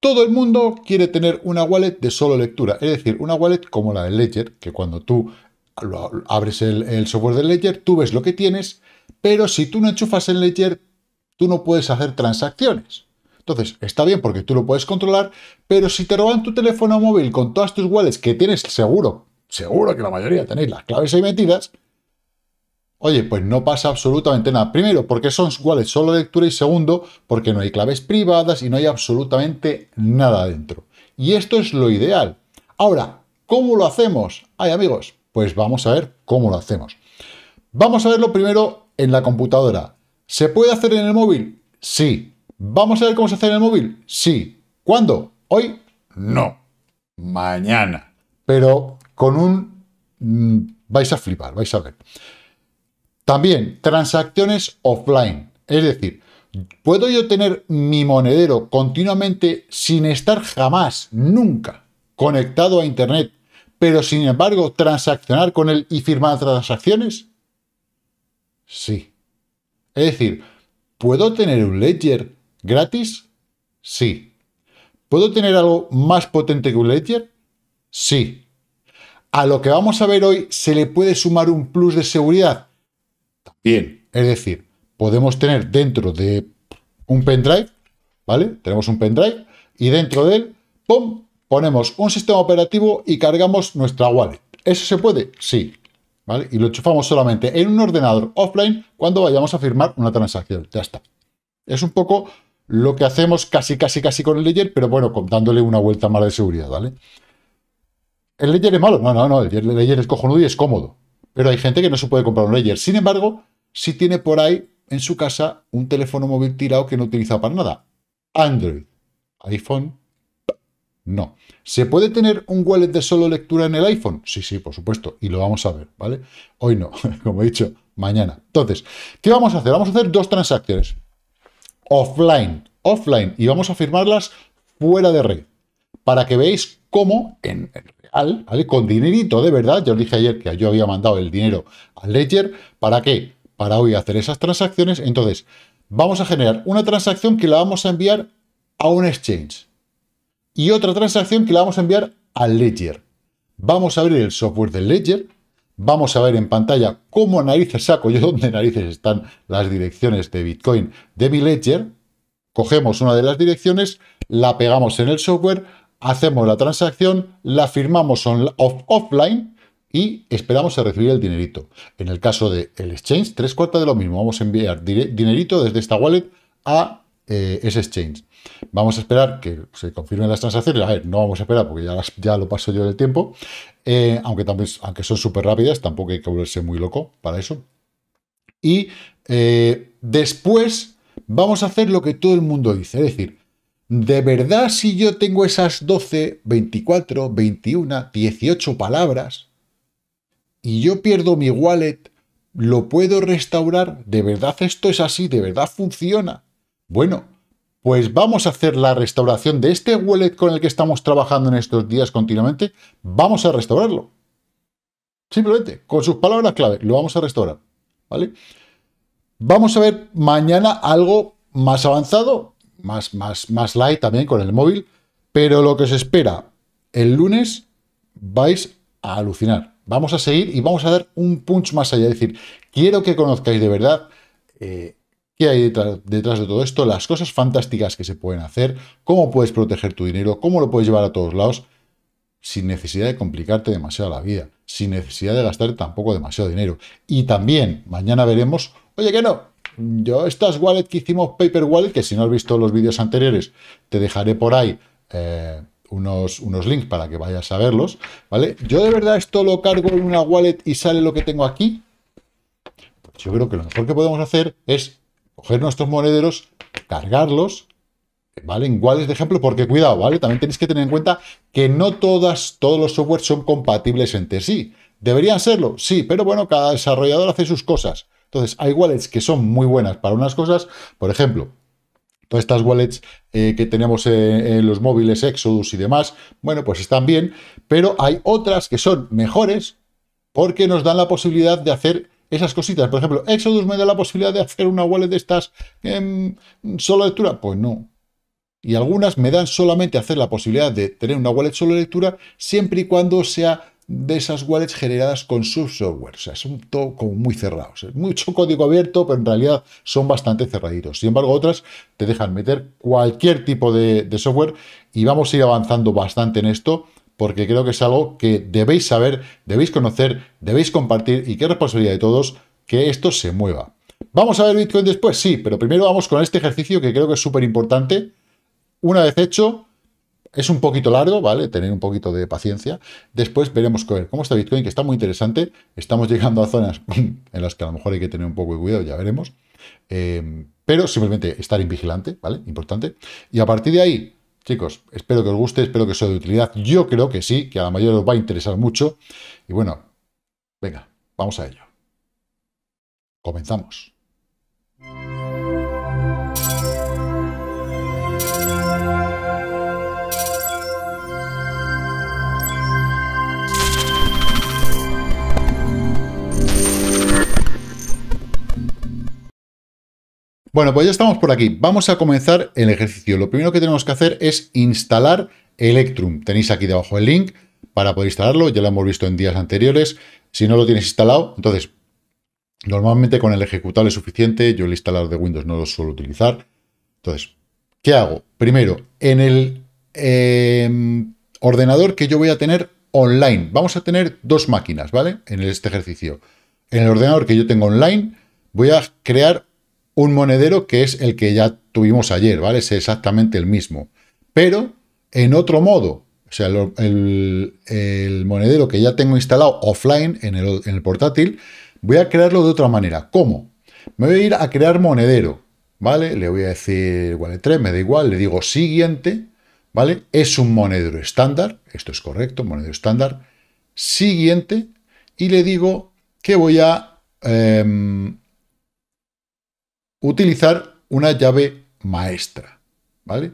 Todo el mundo quiere tener una wallet de solo lectura, es decir, una wallet como la de Ledger, que cuando tú abres el, software de Ledger, tú ves lo que tienes, pero si tú no enchufas en Ledger, tú no puedes hacer transacciones. Entonces, está bien porque tú lo puedes controlar, pero si te roban tu teléfono móvil con todas tus wallets que tienes seguro, seguro que la mayoría tenéis las claves ahí metidas, Oye, pues no pasa absolutamente nada. Primero, porque son iguales, solo lectura y segundo, porque no hay claves privadas y no hay absolutamente nada dentro. Y esto es lo ideal. Ahora, ¿cómo lo hacemos? Ay, amigos, pues vamos a ver cómo lo hacemos. Vamos a verlo primero en la computadora. ¿Se puede hacer en el móvil? Sí. ¿Vamos a ver cómo se hace en el móvil? Sí. ¿Cuándo? ¿Hoy? No. Mañana. Pero con un... Mm, vais a flipar, vais a ver. También transacciones offline, es decir, ¿puedo yo tener mi monedero continuamente sin estar jamás, nunca conectado a Internet, pero sin embargo transaccionar con él y firmar transacciones? Sí. Es decir, ¿puedo tener un ledger gratis? Sí. ¿Puedo tener algo más potente que un ledger? Sí. A lo que vamos a ver hoy se le puede sumar un plus de seguridad. Bien, Es decir, podemos tener dentro de un pendrive, ¿vale? Tenemos un pendrive y dentro de él, ¡pum!, ponemos un sistema operativo y cargamos nuestra wallet. ¿Eso se puede? Sí. ¿Vale? Y lo enchufamos solamente en un ordenador offline cuando vayamos a firmar una transacción. Ya está. Es un poco lo que hacemos casi, casi, casi con el ledger, pero bueno, dándole una vuelta más de seguridad, ¿vale? ¿El ledger es malo? No, no, no. El ledger es cojonudo y es cómodo. Pero hay gente que no se puede comprar un Ledger. Sin embargo, si tiene por ahí en su casa un teléfono móvil tirado que no utiliza para nada. Android. iPhone. No. ¿Se puede tener un wallet de solo lectura en el iPhone? Sí, sí, por supuesto. Y lo vamos a ver, ¿vale? Hoy no, como he dicho, mañana. Entonces, ¿qué vamos a hacer? Vamos a hacer dos transacciones. Offline. Offline. Y vamos a firmarlas fuera de red. Para que veáis cómo en con dinerito de verdad. Yo os dije ayer que yo había mandado el dinero al Ledger. ¿Para qué? Para hoy hacer esas transacciones. Entonces, vamos a generar una transacción que la vamos a enviar a un exchange. Y otra transacción que la vamos a enviar al Ledger. Vamos a abrir el software del Ledger. Vamos a ver en pantalla cómo narices saco yo dónde narices están las direcciones de Bitcoin de mi Ledger. Cogemos una de las direcciones, la pegamos en el software hacemos la transacción, la firmamos offline y esperamos a recibir el dinerito. En el caso del el exchange, tres cuartas de lo mismo. Vamos a enviar dinerito desde esta wallet a eh, ese exchange. Vamos a esperar que se confirmen las transacciones. A ver, no vamos a esperar porque ya, lo paso yo del tiempo. Eh, aunque, también, aunque son súper rápidas, tampoco hay que volverse muy loco para eso. Y eh, después vamos a hacer lo que todo el mundo dice, es decir, ¿De verdad si yo tengo esas 12, 24, 21, 18 palabras y yo pierdo mi wallet, lo puedo restaurar? ¿De verdad esto es así? ¿De verdad funciona? Bueno, pues vamos a hacer la restauración de este wallet con el que estamos trabajando en estos días continuamente. Vamos a restaurarlo. Simplemente, con sus palabras clave, lo vamos a restaurar. ¿Vale? Vamos a ver mañana algo más avanzado, más, más, más light también con el móvil, pero lo que se espera el lunes vais a alucinar. Vamos a seguir y vamos a dar un punch más allá. Es decir, quiero que conozcáis de verdad eh, qué hay detrás, detrás, de todo esto, las cosas fantásticas que se pueden hacer, cómo puedes proteger tu dinero, cómo lo puedes llevar a todos lados, sin necesidad de complicarte demasiado la vida, sin necesidad de gastar tampoco demasiado dinero. Y también mañana veremos, oye que no, yo estas wallet que hicimos, Paper Wallet, que si no has visto los vídeos anteriores, te dejaré por ahí eh, unos, unos links para que vayas a verlos, ¿vale? Yo de verdad esto lo cargo en una wallet y sale lo que tengo aquí. yo creo que lo mejor que podemos hacer es coger nuestros monederos, cargarlos, ¿vale? En wallets de ejemplo, porque cuidado, ¿vale? También tenéis que tener en cuenta que no todas, todos los softwares son compatibles entre sí. ¿Deberían serlo? Sí, pero bueno, cada desarrollador hace sus cosas. Entonces, hay wallets que son muy buenas para unas cosas, por ejemplo, todas estas wallets eh, que tenemos eh, en, los móviles Exodus y demás, bueno, pues están bien, pero hay otras que son mejores porque nos dan la posibilidad de hacer esas cositas. Por ejemplo, Exodus me da la posibilidad de hacer una wallet de estas en em, solo lectura. Pues no. Y algunas me dan solamente hacer la posibilidad de tener una wallet solo lectura siempre y cuando sea de esas wallets generadas con su software. O sea, son todo como muy cerrados. Es ¿eh? mucho código abierto, pero en realidad son bastante cerraditos. Sin embargo, otras te dejan meter cualquier tipo de, de software y vamos a ir avanzando bastante en esto porque creo que es algo que debéis saber, debéis conocer, debéis compartir y que responsabilidad de todos que esto se mueva. ¿Vamos a ver Bitcoin después? Sí, pero primero vamos con este ejercicio que creo que es súper importante. Una vez hecho, es un poquito largo, ¿vale? Tener un poquito de paciencia. Después veremos cómo está Bitcoin, que está muy interesante. Estamos llegando a zonas en las que a lo mejor hay que tener un poco de cuidado, ya veremos. Eh, pero simplemente estar vigilante, ¿vale? Importante. Y a partir de ahí, chicos, espero que os guste, espero que sea de utilidad. Yo creo que sí, que a la mayoría os va a interesar mucho. Y bueno, venga, vamos a ello. Comenzamos. Bueno, pues ya estamos por aquí. Vamos a comenzar el ejercicio. Lo primero que tenemos que hacer es instalar Electrum. Tenéis aquí debajo el link para poder instalarlo. Ya lo hemos visto en días anteriores. Si no lo tienes instalado, entonces, normalmente con el ejecutable es suficiente. Yo el instalador de Windows no lo suelo utilizar. Entonces, ¿qué hago? Primero, en el em, ordenador que yo voy a tener online, vamos a tener dos máquinas, ¿vale? En este ejercicio. En el ordenador que yo tengo online, voy a crear un monedero que es el que ya tuvimos ayer, ¿vale? Es exactamente el mismo, pero en otro modo. O sea, el, monedero que ya tengo instalado offline en el, portátil, voy a crearlo de otra manera. ¿Cómo? Me voy a ir a crear monedero, ¿vale? Le voy a decir de 3, me da igual, le digo siguiente, ¿vale? Es un monedero estándar, esto es correcto, monedero estándar, siguiente, y le digo que voy a em, utilizar una llave maestra. ¿vale?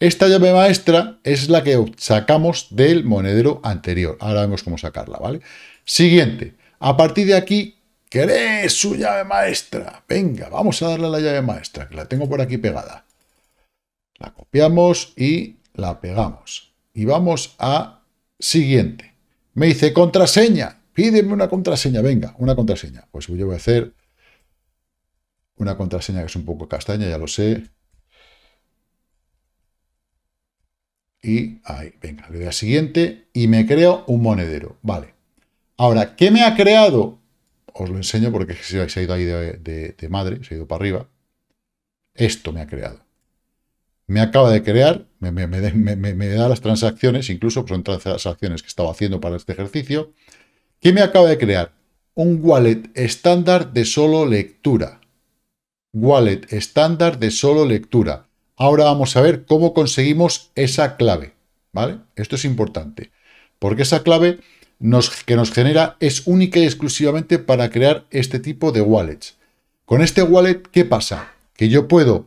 Esta llave maestra es la que sacamos del monedero anterior. Ahora vemos cómo sacarla. ¿vale? Siguiente. A partir de aquí, ¿querés su llave maestra? Venga, vamos a darle la llave maestra, que la tengo por aquí pegada. La copiamos y la pegamos. Y vamos a siguiente. Me dice contraseña. Pídeme una contraseña. Venga, una contraseña. Pues yo voy a hacer una contraseña que es un poco castaña, ya lo sé. Y ahí, venga, le doy a siguiente y me creo un monedero. Vale. Ahora, ¿qué me ha creado? Os lo enseño porque se ha ido ahí de, madre, se ha ido para arriba. Esto me ha creado. Me acaba de crear, me, me, me da las transacciones, incluso son transacciones que estaba haciendo para este ejercicio. ¿Qué me acaba de crear? Un wallet estándar de solo lectura wallet estándar de solo lectura. Ahora vamos a ver cómo conseguimos esa clave, ¿vale? Esto es importante, porque esa clave que nos genera es única y exclusivamente para crear este tipo de wallets. Con este wallet, ¿qué pasa? Que yo puedo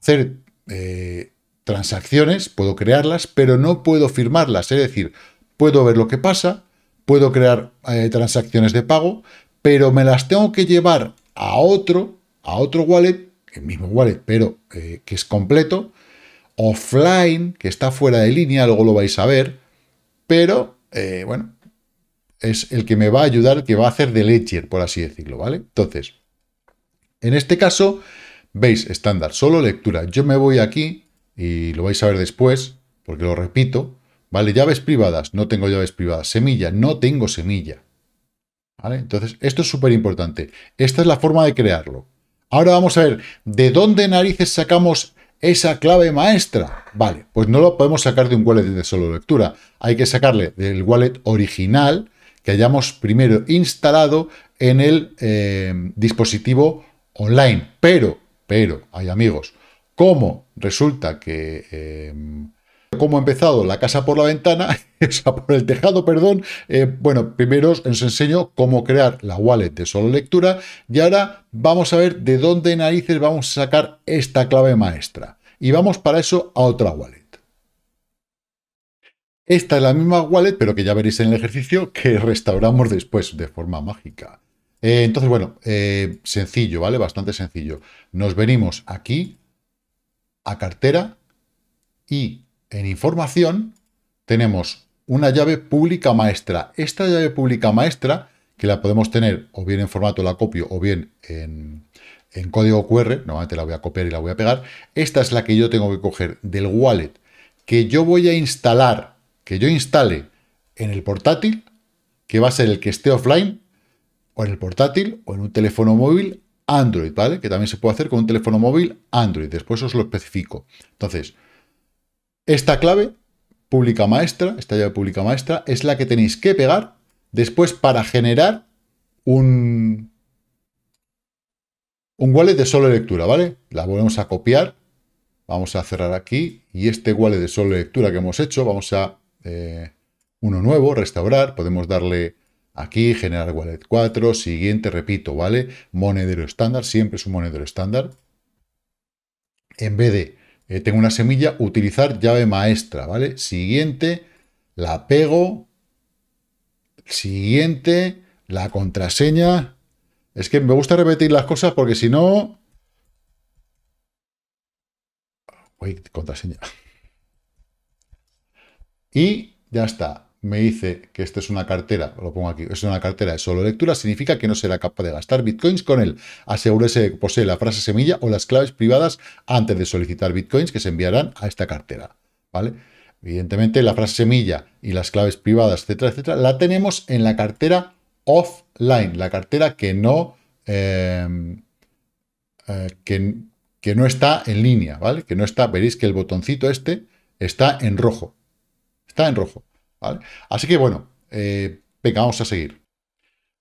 hacer eh, transacciones, puedo crearlas, pero no puedo firmarlas, es decir, puedo ver lo que pasa, puedo crear eh, transacciones de pago, pero me las tengo que llevar a otro a otro wallet, el mismo wallet, pero eh, que es completo, offline, que está fuera de línea, luego lo vais a ver, pero, eh, bueno, es el que me va a ayudar, que va a hacer de ledger, por así decirlo, ¿vale? Entonces, en este caso, veis, estándar, solo lectura. Yo me voy aquí, y lo vais a ver después, porque lo repito, ¿vale? Llaves privadas, no tengo llaves privadas. Semilla, no tengo semilla. ¿Vale? Entonces, esto es súper importante. Esta es la forma de crearlo. Ahora vamos a ver, ¿de dónde narices sacamos esa clave maestra? Vale, pues no lo podemos sacar de un wallet de solo lectura. Hay que sacarle del wallet original que hayamos primero instalado en el eh, dispositivo online. Pero, pero, hay amigos, ¿cómo resulta que eh, cómo ha empezado la casa por la ventana, esa por el tejado, perdón. Eh, bueno, primero os enseño cómo crear la wallet de solo lectura y ahora vamos a ver de dónde narices vamos a sacar esta clave maestra. Y vamos para eso a otra wallet. Esta es la misma wallet, pero que ya veréis en el ejercicio que restauramos después de forma mágica. Eh, entonces, bueno, eh, sencillo, ¿vale? Bastante sencillo. Nos venimos aquí a cartera y en información tenemos una llave pública maestra. Esta llave pública maestra, que la podemos tener o bien en formato la copio o bien en, código QR, normalmente la voy a copiar y la voy a pegar, esta es la que yo tengo que coger del wallet que yo voy a instalar, que yo instale en el portátil, que va a ser el que esté offline, o en el portátil, o en un teléfono móvil Android, ¿vale? Que también se puede hacer con un teléfono móvil Android, después os lo especifico. Entonces, esta clave pública maestra, esta llave pública maestra, es la que tenéis que pegar después para generar un, un wallet de solo lectura, ¿vale? La volvemos a copiar, vamos a cerrar aquí y este wallet de solo lectura que hemos hecho, vamos a eh, uno nuevo, restaurar, podemos darle aquí, generar wallet 4, siguiente, repito, ¿vale? Monedero estándar, siempre es un monedero estándar. En vez de eh, tengo una semilla, utilizar llave maestra, ¿vale? Siguiente, la pego, siguiente, la contraseña. Es que me gusta repetir las cosas porque si no... Uy, contraseña. Y ya está me dice que esta es una cartera, lo pongo aquí, es una cartera de solo lectura, significa que no será capaz de gastar bitcoins con él. Asegúrese de que posee la frase semilla o las claves privadas antes de solicitar bitcoins que se enviarán a esta cartera. ¿Vale? Evidentemente, la frase semilla y las claves privadas, etcétera, etcétera, la tenemos en la cartera offline, la cartera que no, eh, eh, que no está en línea, ¿vale? Que no está, veréis que el botoncito este está en rojo. Está en rojo. Así que bueno, eh, venga, vamos a seguir.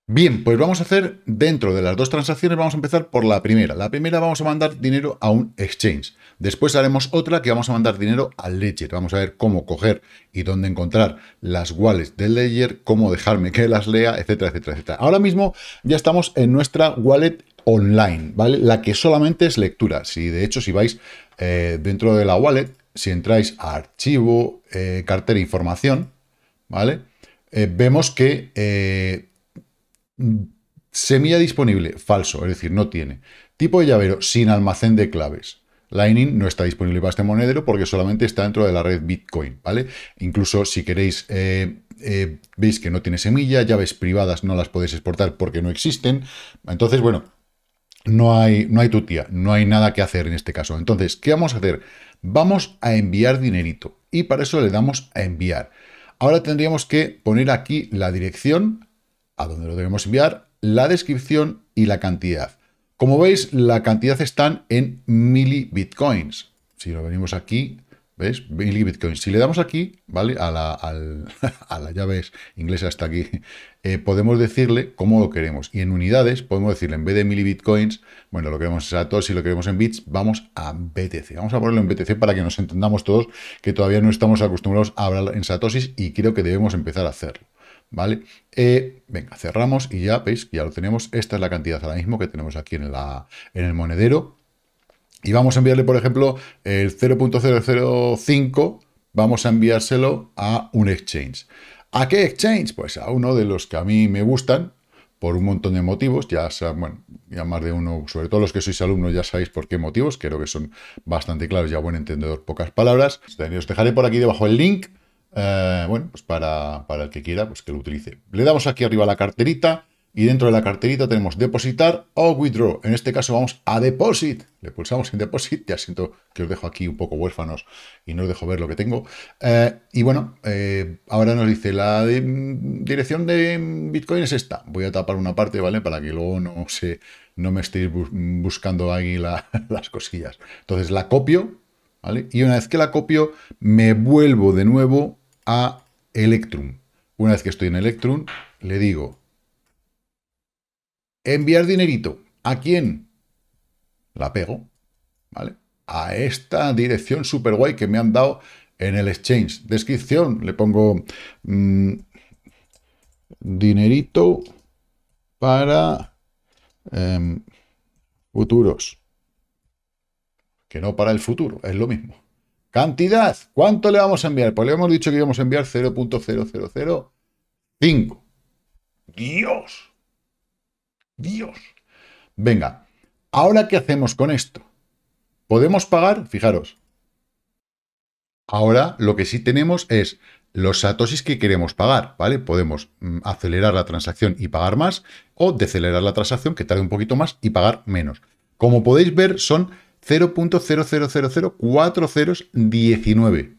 Bien, pues vamos a hacer dentro de las dos transacciones, vamos a empezar por la primera. La primera vamos a mandar dinero a un exchange. Después haremos otra que vamos a mandar dinero al Ledger. Vamos a ver cómo coger y dónde encontrar las wallets del Ledger, cómo dejarme que las lea, etcétera, etcétera, etcétera. Ahora mismo ya estamos en nuestra wallet online, ¿vale? La que solamente es lectura. Si de hecho, si vais eh, dentro de la wallet, si entráis a archivo, eh, cartera, información, ¿vale? Eh, vemos que eh, semilla disponible, falso, es decir, no tiene. Tipo de llavero, sin almacén de claves. Lightning no está disponible para este monedero porque solamente está dentro de la red Bitcoin, ¿vale? Incluso si queréis, eh, veis que no tiene semilla, llaves privadas no las podéis exportar porque no existen. Entonces, bueno, no hay, no hay tutía, no hay nada que hacer en este caso. Entonces, ¿qué vamos a hacer? Vamos a enviar dinerito y para eso le damos a enviar. Ahora tendríamos que poner aquí la dirección, a donde lo debemos enviar, la descripción y la cantidad. Como veis, la cantidad están en milibitcoins. Si lo venimos aquí, ¿Veis? Billy Si le damos aquí, ¿vale? A la, a llave inglesa hasta aquí, eh, podemos decirle cómo lo queremos. Y en unidades podemos decirle, en vez de mili bitcoins, bueno, lo queremos en satosis, si lo queremos en bits, vamos a BTC. Vamos a ponerlo en BTC para que nos entendamos todos que todavía no estamos acostumbrados a hablar en satosis y creo que debemos empezar a hacerlo. ¿Vale? Eh, venga, cerramos y ya veis ya lo tenemos. Esta es la cantidad ahora mismo que tenemos aquí en, la, en el monedero. Y vamos a enviarle, por ejemplo, el 0.005, vamos a enviárselo a un exchange. ¿A qué exchange? Pues a uno de los que a mí me gustan, por un montón de motivos, ya, saben bueno, ya más de uno, sobre todo los que sois alumnos ya sabéis por qué motivos, creo que son bastante claros ya buen entendedor pocas palabras. Os dejaré por aquí debajo el link, eh, bueno, pues para, para el que quiera, pues que lo utilice. Le damos aquí arriba la carterita, y dentro de la carterita tenemos depositar o withdraw. En este caso vamos a deposit. Le pulsamos en deposit. Ya siento que os dejo aquí un poco huérfanos y no os dejo ver lo que tengo. Eh, y bueno, eh, ahora nos dice la mm, dirección de Bitcoin es esta. Voy a tapar una parte, ¿vale? Para que luego no, se, no me estéis buscando ahí las cosillas. Entonces la copio, ¿vale? Y una vez que la copio, me vuelvo de nuevo a Electrum. Una vez que estoy en Electrum, le digo Enviar dinerito. ¿A quién? La pego, ¿vale? A esta dirección super guay que me han dado en el exchange. Descripción, le pongo mm, dinerito para em, futuros. Que no para el futuro, es lo mismo. Cantidad, ¿cuánto le vamos a enviar? Pues le hemos dicho que íbamos a enviar 0.0005. ¡Dios! Dios. Venga, ¿ahora qué hacemos con esto? ¿Podemos pagar? Fijaros. Ahora lo que sí tenemos es los satosis que queremos pagar, ¿vale? Podemos mm, acelerar la transacción y pagar más o decelerar la transacción que tarde un poquito más y pagar menos. Como podéis ver, son 0.00004019.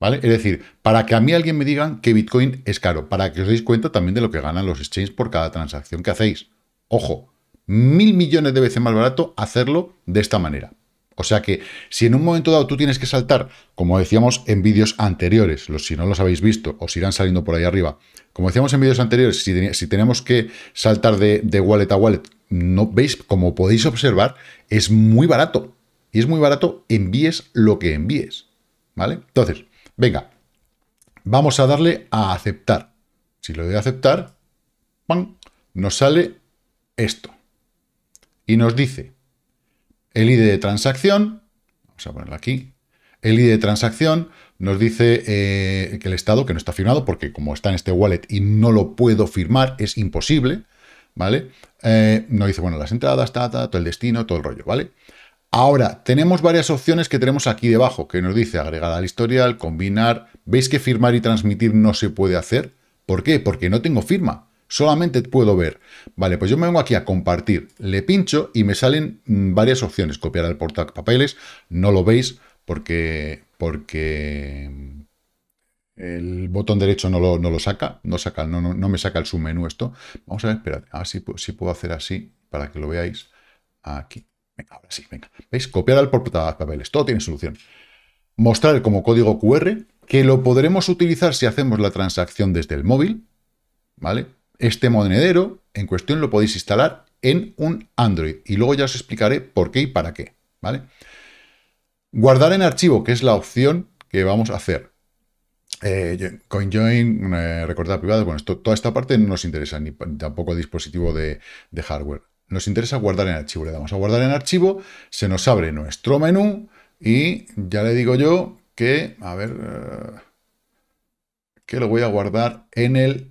¿vale? Es decir, para que a mí alguien me diga que Bitcoin es caro, para que os deis cuenta también de lo que ganan los exchanges por cada transacción que hacéis. Ojo, mil millones de veces más barato hacerlo de esta manera. O sea que si en un momento dado tú tienes que saltar, como decíamos en vídeos anteriores, los, si no los habéis visto, os irán saliendo por ahí arriba. Como decíamos en vídeos anteriores, si, tenemos que saltar de, wallet a wallet, no veis, como podéis observar, es muy barato. Y es muy barato, envíes lo que envíes. ¿Vale? Entonces, venga, vamos a darle a aceptar. Si lo doy a aceptar, ¡pam! nos sale esto. Y nos dice el ID de transacción, vamos a ponerlo aquí, el ID de transacción nos dice eh, que el estado, que no está firmado, porque como está en este wallet y no lo puedo firmar, es imposible, ¿vale? Eh, nos dice, bueno, las entradas, ta, todo el destino, todo el rollo, ¿vale? Ahora, tenemos varias opciones que tenemos aquí debajo, que nos dice agregar al historial, combinar. ¿Veis que firmar y transmitir no se puede hacer? ¿Por qué? Porque no tengo firma solamente puedo ver. Vale, pues yo me vengo aquí a compartir, le pincho y me salen mm, varias opciones. Copiar al papeles. no lo veis porque, porque mm, el botón derecho no lo, saca, no, saca no, no, me saca el submenú esto. Vamos a ver, espérate, a ver si, puedo hacer así para que lo veáis aquí. Venga, ahora sí, venga. ¿Veis? Copiar al portapapeles, todo tiene solución. Mostrar como código QR, que lo podremos utilizar si hacemos la transacción desde el móvil, ¿vale? Este monedero en cuestión lo podéis instalar en un Android y luego ya os explicaré por qué y para qué, ¿vale? Guardar en archivo, que es la opción que vamos a hacer. Eh, CoinJoin, eh, recordar privado, bueno, toda esta parte no nos interesa, ni tampoco el dispositivo de, de hardware. Nos interesa guardar en archivo. Le damos a guardar en archivo, se nos abre nuestro menú y ya le digo yo que, a ver, eh, que lo voy a guardar en el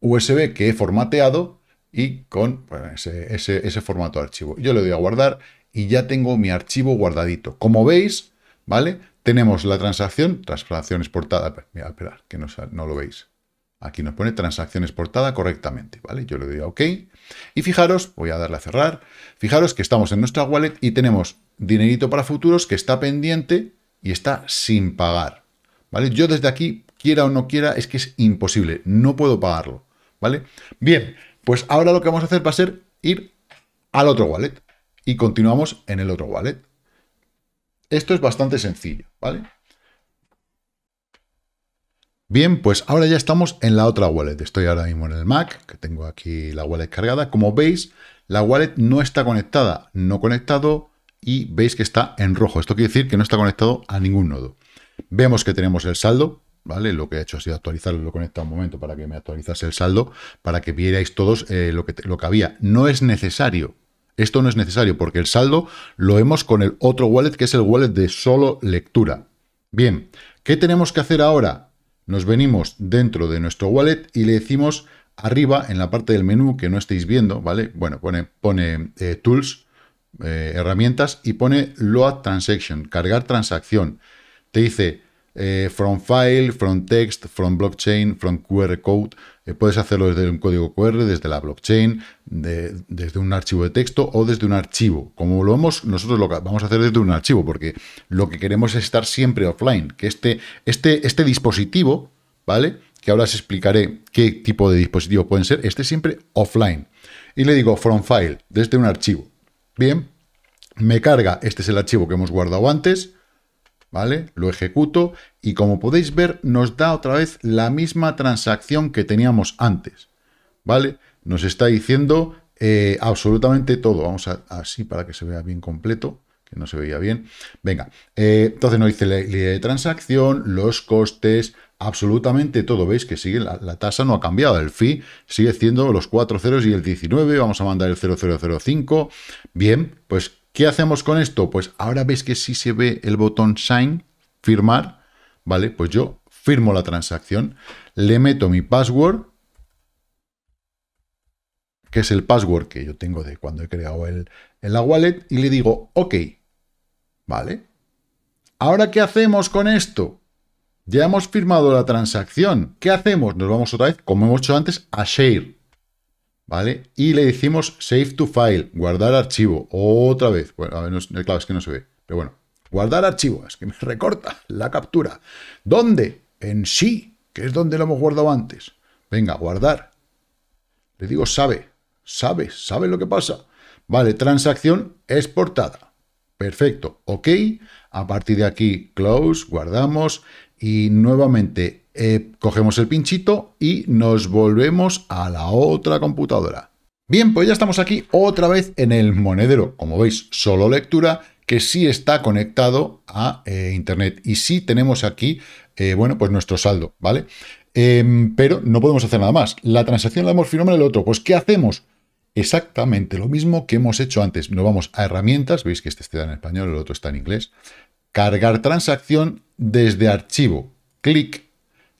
USB que he formateado y con ese, formato de archivo. Yo le doy a guardar y ya tengo mi archivo guardadito. Como veis, ¿vale? Tenemos la transacción, transacción exportada. Pues, mira, esperad, que no, no, lo veis. Aquí nos pone transacción exportada correctamente, ¿vale? Yo le doy a OK. Y fijaros, voy a darle a cerrar. Fijaros que estamos en nuestra wallet y tenemos dinerito para futuros que está pendiente y está sin pagar, ¿vale? Yo desde aquí, quiera o no quiera, es que es imposible. No puedo pagarlo. ¿vale? Bien, pues ahora lo que vamos a hacer va a ser ir al otro wallet y continuamos en el otro wallet. Esto es bastante sencillo, ¿vale? Bien, pues ahora ya estamos en la otra wallet. Estoy ahora mismo en el Mac, que tengo aquí la wallet cargada. Como veis, la wallet no está conectada, no conectado, y veis que está en rojo. Esto quiere decir que no está conectado a ningún nodo. Vemos que tenemos el saldo, lo que he hecho ha sido actualizarlo, lo he conectado un momento para que me actualizase el saldo, para que vierais todos eh, lo, que, lo que había. No es necesario, esto no es necesario porque el saldo lo hemos con el otro wallet, que es el wallet de solo lectura. Bien, ¿qué tenemos que hacer ahora? Nos venimos dentro de nuestro wallet y le decimos arriba, en la parte del menú que no estáis viendo, ¿vale? Bueno, pone, pone eh, Tools, eh, Herramientas, y pone Load Transaction, cargar transacción. Te dice eh, from file, from text, from blockchain, from QR code. Eh, puedes hacerlo desde un código QR, desde la blockchain, desde un archivo de texto o desde un archivo. Como lo vemos, nosotros lo vamos a hacer desde un archivo, porque lo que queremos es estar siempre offline, que este, este, este dispositivo, ¿vale? Que ahora os explicaré qué tipo de dispositivo pueden ser, este siempre offline. Y le digo from file, desde un archivo. Bien, me carga, este es el archivo que hemos guardado antes, ¿vale? Lo ejecuto y como podéis ver nos da otra vez la misma transacción que teníamos antes, ¿vale? Nos está diciendo eh, absolutamente todo. Vamos a así para que se vea bien completo que no se veía bien. Venga, eh, entonces nos dice la línea de transacción, los costes, absolutamente todo. Veis que sigue la, tasa no ha cambiado, el fee sigue siendo los cuatro ceros y el 19, vamos a mandar el 0005. Bien, pues ¿Qué hacemos con esto? Pues ahora veis que sí se ve el botón Sign, firmar, ¿vale? Pues yo firmo la transacción, le meto mi password, que es el password que yo tengo de cuando he creado en la wallet, y le digo OK, ¿vale? ¿Ahora qué hacemos con esto? Ya hemos firmado la transacción. ¿Qué hacemos? Nos vamos otra vez, como hemos hecho antes, a Share. ¿vale? Y le decimos save to file, guardar archivo, otra vez. Bueno, a ver, eh, claro, es que no se ve, pero bueno. Guardar archivo, es que me recorta la captura. ¿Dónde? En sí, que es donde lo hemos guardado antes. Venga, guardar. Le digo sabe, sabe, sabe lo que pasa. Vale, transacción exportada. Perfecto, ok. A partir de aquí, close, guardamos y nuevamente eh, cogemos el pinchito y nos volvemos a la otra computadora. Bien, pues ya estamos aquí otra vez en el monedero. Como veis, solo lectura que sí está conectado a eh, Internet y sí tenemos aquí, eh, bueno, pues nuestro saldo, ¿vale? Em, pero no podemos hacer nada más. La transacción la hemos firmado en el otro. Pues, ¿qué hacemos? Exactamente lo mismo que hemos hecho antes. Nos vamos a herramientas, veis que este está en español, el otro está en inglés. Cargar transacción desde archivo. Clic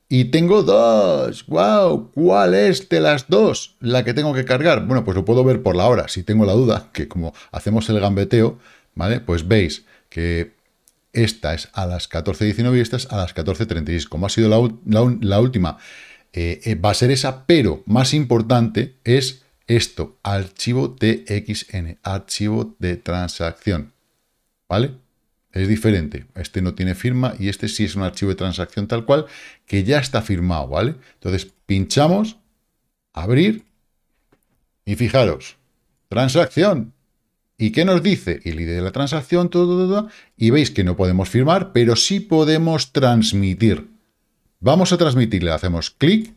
y tengo dos. ¡Wow! ¿Cuál es de las dos la que tengo que cargar? Bueno, pues lo puedo ver por la hora, si tengo la duda, que como hacemos el gambeteo, ¿vale? Pues veis que esta es a las 14.19 y esta es a las 14.36. Como ha sido la, última, eh, eh, va a ser esa, pero más importante es esto, archivo TXN, archivo de transacción, ¿vale? Es diferente. Este no tiene firma y este sí es un archivo de transacción tal cual que ya está firmado, ¿vale? Entonces pinchamos, abrir y fijaros, transacción. ¿Y qué nos dice? El ID de la transacción, todo, todo, todo, y veis que no podemos firmar, pero sí podemos transmitir. Vamos a transmitirle, hacemos clic.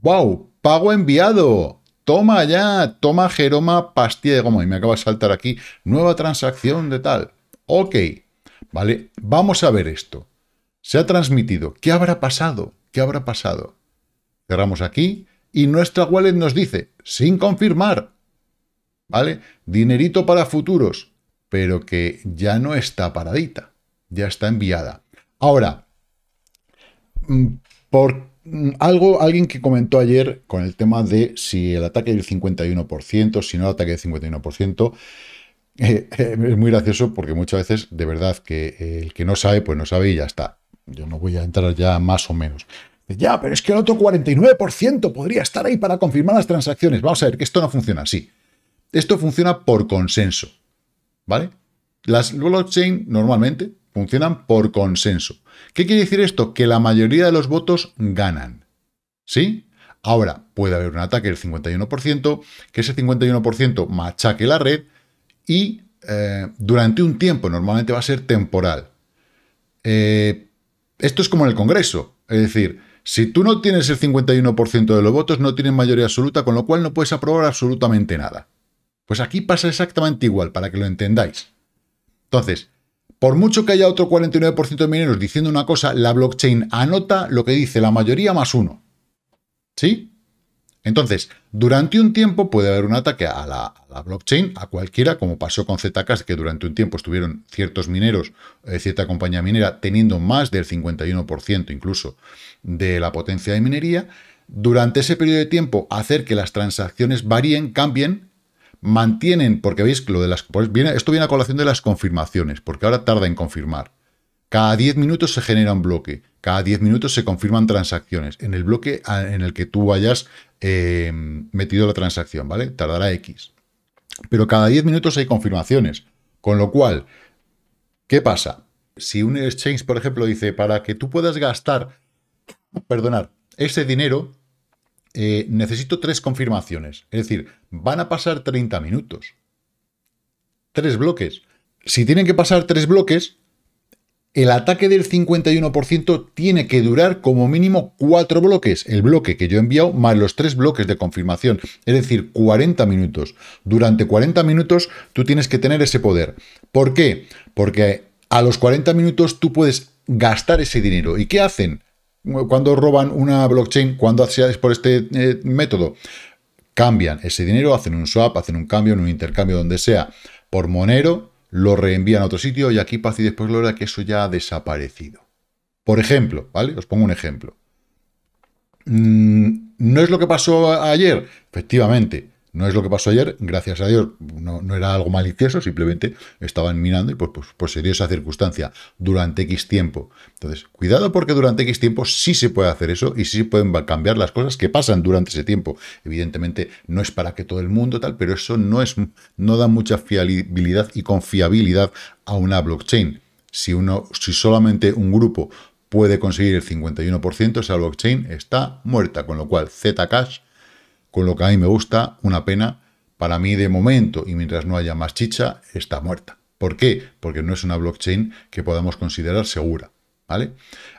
¡Wow! ¡Pago enviado! Toma ya, toma Jeroma, pastilla de goma. Y me acaba de saltar aquí, nueva transacción de tal. Ok, ¿vale? Vamos a ver esto. Se ha transmitido. ¿Qué habrá pasado? ¿Qué habrá pasado? Cerramos aquí y nuestra wallet nos dice, sin confirmar, ¿vale? Dinerito para futuros, pero que ya no está paradita, ya está enviada. Ahora, mm, por mm, algo, alguien que comentó ayer con el tema de si el ataque del 51%, si no el ataque del 51%, Eh, es muy gracioso porque muchas veces, de verdad, que el que no sabe, pues no sabe y ya está. Yo no voy a entrar ya más o menos. Ya, pero es que el otro 49% podría estar ahí para confirmar las transacciones. Vamos a ver que esto no funciona así. Esto funciona por consenso. ¿Vale? Las blockchain normalmente funcionan por consenso. ¿Qué quiere decir esto? Que la mayoría de los votos ganan. ¿Sí? Ahora, puede haber un ataque del 51%, que ese 51% machaque la red, y eh, durante un tiempo, normalmente va a ser temporal. Eh, esto es como en el Congreso, es decir, si tú no tienes el 51% de los votos, no tienes mayoría absoluta, con lo cual no puedes aprobar absolutamente nada. Pues aquí pasa exactamente igual, para que lo entendáis. Entonces, por mucho que haya otro 49% de mineros diciendo una cosa, la blockchain anota lo que dice la mayoría más uno. ¿Sí? Entonces, durante un tiempo puede haber un ataque a la, blockchain, a cualquiera, como pasó con Zcash, que durante un tiempo estuvieron ciertos mineros, eh, cierta compañía minera, teniendo más del 51% incluso de la potencia de minería. Durante ese periodo de tiempo, hacer que las transacciones varíen, cambien, mantienen, porque veis lo de las. Pues esto viene a colación de las confirmaciones, porque ahora tarda en confirmar. Cada 10 minutos se genera un bloque, cada 10 minutos se confirman transacciones en el bloque ah, en el que tú vayas eh, metido la transacción, ¿vale? Tardará X. Pero cada 10 minutos hay confirmaciones. Con lo cual, ¿qué pasa? Si un exchange, por ejemplo, dice, para que tú puedas gastar, perdonar, ese dinero, eh, necesito tres confirmaciones. Es decir, van a pasar 30 minutos. Tres bloques. Si tienen que pasar tres bloques, el ataque del 51% tiene que durar como mínimo cuatro bloques, el bloque que yo he enviado más los tres bloques de confirmación, es decir, 40 minutos. Durante 40 minutos tú tienes que tener ese poder. ¿Por qué? Porque a los 40 minutos tú puedes gastar ese dinero. ¿Y qué hacen cuando roban una blockchain, cuando haces por este eh, método? Cambian ese dinero, hacen un swap, hacen un cambio en un intercambio donde sea, por Monero, lo reenvían a otro sitio y aquí pasa y después logra que eso ya ha desaparecido. Por ejemplo, ¿vale? Os pongo un ejemplo. Mm, ¿No es lo que pasó ayer? Efectivamente. No es lo que pasó ayer, gracias a Dios, no, no era algo malicioso, simplemente estaban minando y pues, pues, pues esa circunstancia durante X tiempo. Entonces, cuidado porque durante X tiempo sí se puede hacer eso y sí pueden cambiar las cosas que pasan durante ese tiempo. Evidentemente, no es para que todo el mundo tal, pero eso no, es, no da mucha fiabilidad y confiabilidad a una blockchain. Si, uno, si solamente un grupo puede conseguir el 51%, esa blockchain está muerta, con lo cual Zcash con lo que a mí me gusta, una pena, para mí de momento, y mientras no haya más chicha, está muerta. ¿Por qué? Porque no es una blockchain que podamos considerar segura. ¿Vale?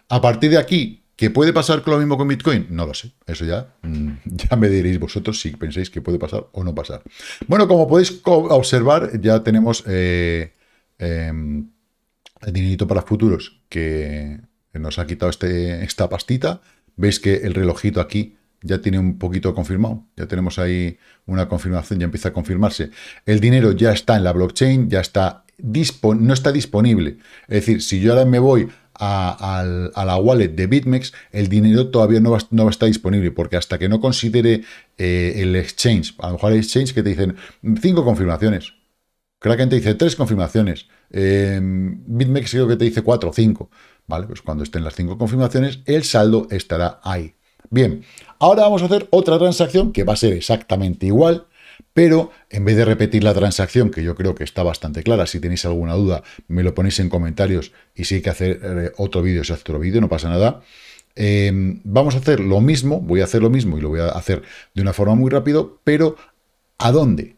A partir de aquí, ¿qué puede pasar con lo mismo con Bitcoin? No lo sé. Eso ya, mm, ya me diréis vosotros si pensáis que puede pasar o no pasar. Bueno, como podéis observar, ya tenemos eh, em, el dinerito para futuros que nos ha quitado este, esta pastita. Veis que el relojito aquí ya tiene un poquito confirmado. Ya tenemos ahí una confirmación, ya empieza a confirmarse. El dinero ya está en la blockchain, ya está no está disponible. Es decir, si yo ahora me voy a, la wallet de BitMEX, el dinero todavía no va, a estar disponible, porque hasta que no considere eh, el exchange, a lo mejor el exchange que te dicen cinco confirmaciones, Kraken te dice tres confirmaciones, em, BitMEX creo que te dice cuatro o cinco, ¿vale? Pues cuando estén las cinco confirmaciones, el saldo estará ahí. Bien, ahora vamos a hacer otra transacción que va a ser exactamente igual, pero en vez de repetir la transacción, que yo creo que está bastante clara, si tenéis alguna duda, me lo ponéis en comentarios y si hay que hacer eh, otro vídeo, se hace otro vídeo, no pasa nada. Eh, vamos a hacer lo mismo, voy a hacer lo mismo y lo voy a hacer de una forma muy rápido, pero ¿a dónde?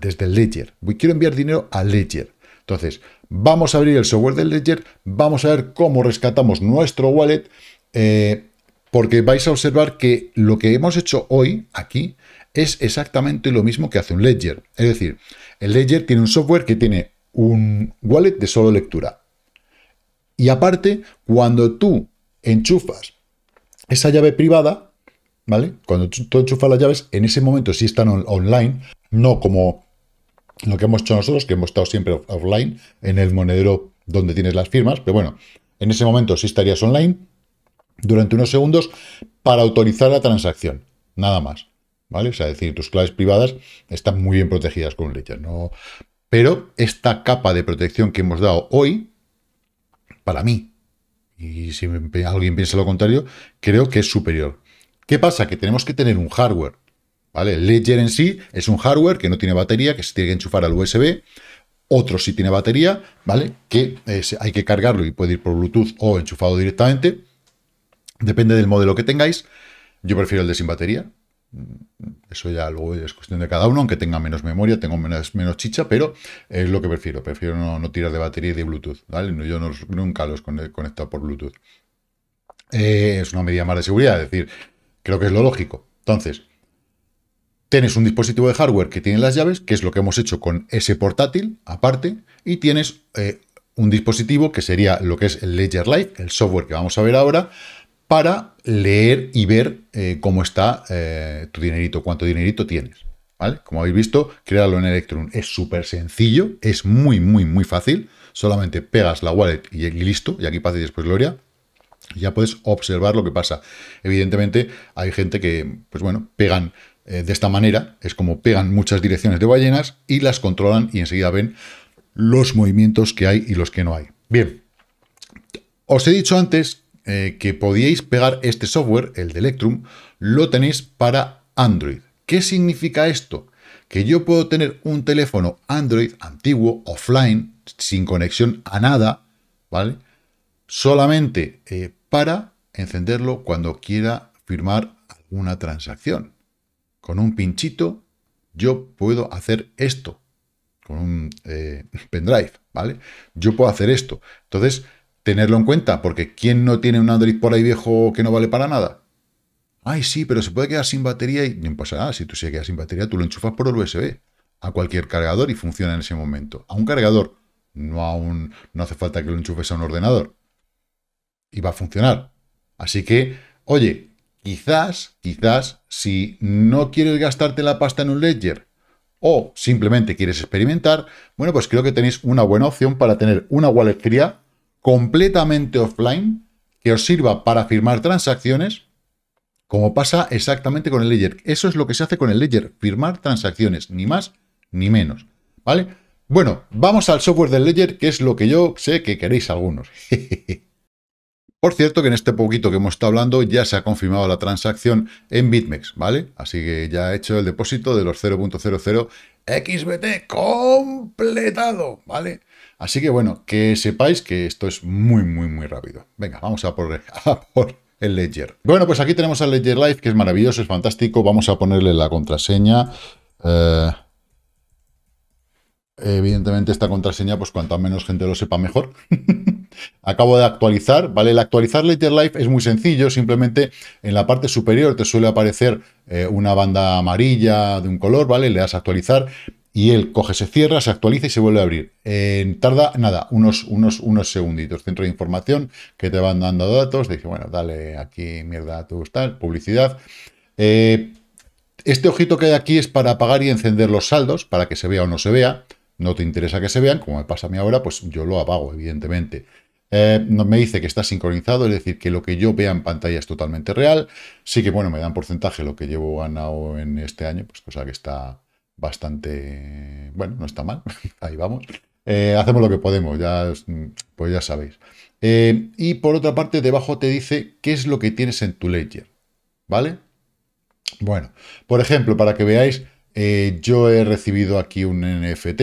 desde el Ledger. Quiero enviar dinero al Ledger. Entonces, vamos a abrir el software del Ledger, vamos a ver cómo rescatamos nuestro wallet. Eh, porque vais a observar que lo que hemos hecho hoy aquí es exactamente lo mismo que hace un ledger. Es decir, el ledger tiene un software que tiene un wallet de solo lectura. Y aparte, cuando tú enchufas esa llave privada, ¿vale? Cuando tú enchufas las llaves, en ese momento sí están online, no como lo que hemos hecho nosotros, que hemos estado siempre offline, en el monedero donde tienes las firmas, pero bueno, en ese momento sí estarías online, durante unos segundos para autorizar la transacción, nada más. ¿Vale? O sea, es decir, tus claves privadas están muy bien protegidas con Ledger, ¿no? Pero esta capa de protección que hemos dado hoy, para mí, y si alguien piensa lo contrario, creo que es superior. ¿Qué pasa? Que tenemos que tener un hardware, ¿vale? Ledger en sí es un hardware que no tiene batería, que se tiene que enchufar al USB, otro sí tiene batería, ¿vale? Que eh, hay que cargarlo y puede ir por Bluetooth o enchufado directamente, Depende del modelo que tengáis. Yo prefiero el de sin batería. Eso ya luego es cuestión de cada uno, aunque tenga menos memoria, tengo menos, chicha, pero es lo que prefiero. Prefiero no, tirar de batería y de Bluetooth. ¿vale? Yo nunca los conectado por Bluetooth. Eh, es una medida más de seguridad, es decir, creo que es lo lógico. Entonces, tienes un dispositivo de hardware que tiene las llaves, que es lo que hemos hecho con ese portátil aparte, y tienes eh, un dispositivo que sería lo que es el Ledger Live, el software que vamos a ver ahora, para leer y ver eh, cómo está eh, tu dinerito, cuánto dinerito tienes. ¿vale? Como habéis visto, crearlo en Electron es súper sencillo, es muy, muy, muy fácil. Solamente pegas la wallet y, listo, y aquí pasa después gloria. ya puedes observar lo que pasa. Evidentemente, hay gente que, pues bueno, pegan eh, de esta manera, es como pegan muchas direcciones de ballenas y las controlan y enseguida ven los movimientos que hay y los que no hay. Bien, os he dicho antes eh, que podíais pegar este software, el de Electrum, lo tenéis para Android. ¿Qué significa esto? Que yo puedo tener un teléfono Android antiguo, offline, sin conexión a nada, ¿vale? Solamente eh, para encenderlo cuando quiera firmar alguna transacción. Con un pinchito yo puedo hacer esto, con un eh, pendrive, ¿vale? Yo puedo hacer esto. Entonces, tenerlo en cuenta, porque ¿quién no tiene un Android por ahí viejo que no vale para nada? Ay, sí, pero se puede quedar sin batería y no pasa nada. Si tú se quedas sin batería, tú lo enchufas por USB a cualquier cargador y funciona en ese momento. A un cargador, no a no hace falta que lo enchufes a un ordenador. Y va a funcionar. Así que, oye, quizás, quizás, si no quieres gastarte la pasta en un Ledger o simplemente quieres experimentar, bueno, pues creo que tenéis una buena opción para tener una wallet fría completamente offline que os sirva para firmar transacciones, como pasa exactamente con el ledger. Eso es lo que se hace con el ledger, firmar transacciones, ni más ni menos. ¿Vale? Bueno, vamos al software del ledger, que es lo que yo sé que queréis algunos. Por cierto que en este poquito que hemos estado hablando ya se ha confirmado la transacción en BitMEX, ¿vale? Así que ya he hecho el depósito de los 0.00 XBT completado, ¿vale? Así que bueno, que sepáis que esto es muy, muy, muy rápido. Venga, vamos a por, por el Ledger. Bueno, pues aquí tenemos al Ledger Live, que es maravilloso, es fantástico. Vamos a ponerle la contraseña. Eh... Evidentemente esta contraseña, pues cuanto menos gente lo sepa, mejor. Acabo de actualizar, ¿vale? El actualizar Later Life es muy sencillo, simplemente en la parte superior te suele aparecer eh, una banda amarilla de un color, ¿vale? Le das a actualizar y él coge, se cierra, se actualiza y se vuelve a abrir. tarda, nada, unos, unos, unos segunditos. Centro de información que te van dando datos. Dice, bueno, dale aquí mierda tú tu publicidad. Eh, este ojito que hay aquí es para apagar y encender los saldos, para que se vea o no se vea no te interesa que se vean, como me pasa a mí ahora, pues yo lo apago, evidentemente. Eh, me dice que está sincronizado, es decir, que lo que yo vea en pantalla es totalmente real. Sí que, bueno, me dan porcentaje lo que llevo ganado en este año, pues cosa que está bastante... Bueno, no está mal, ahí vamos. Eh, hacemos lo que podemos, ya, pues ya sabéis. Eh, y por otra parte, debajo te dice qué es lo que tienes en tu ledger, ¿vale? Bueno, por ejemplo, para que veáis, yo he recibido aquí un NFT,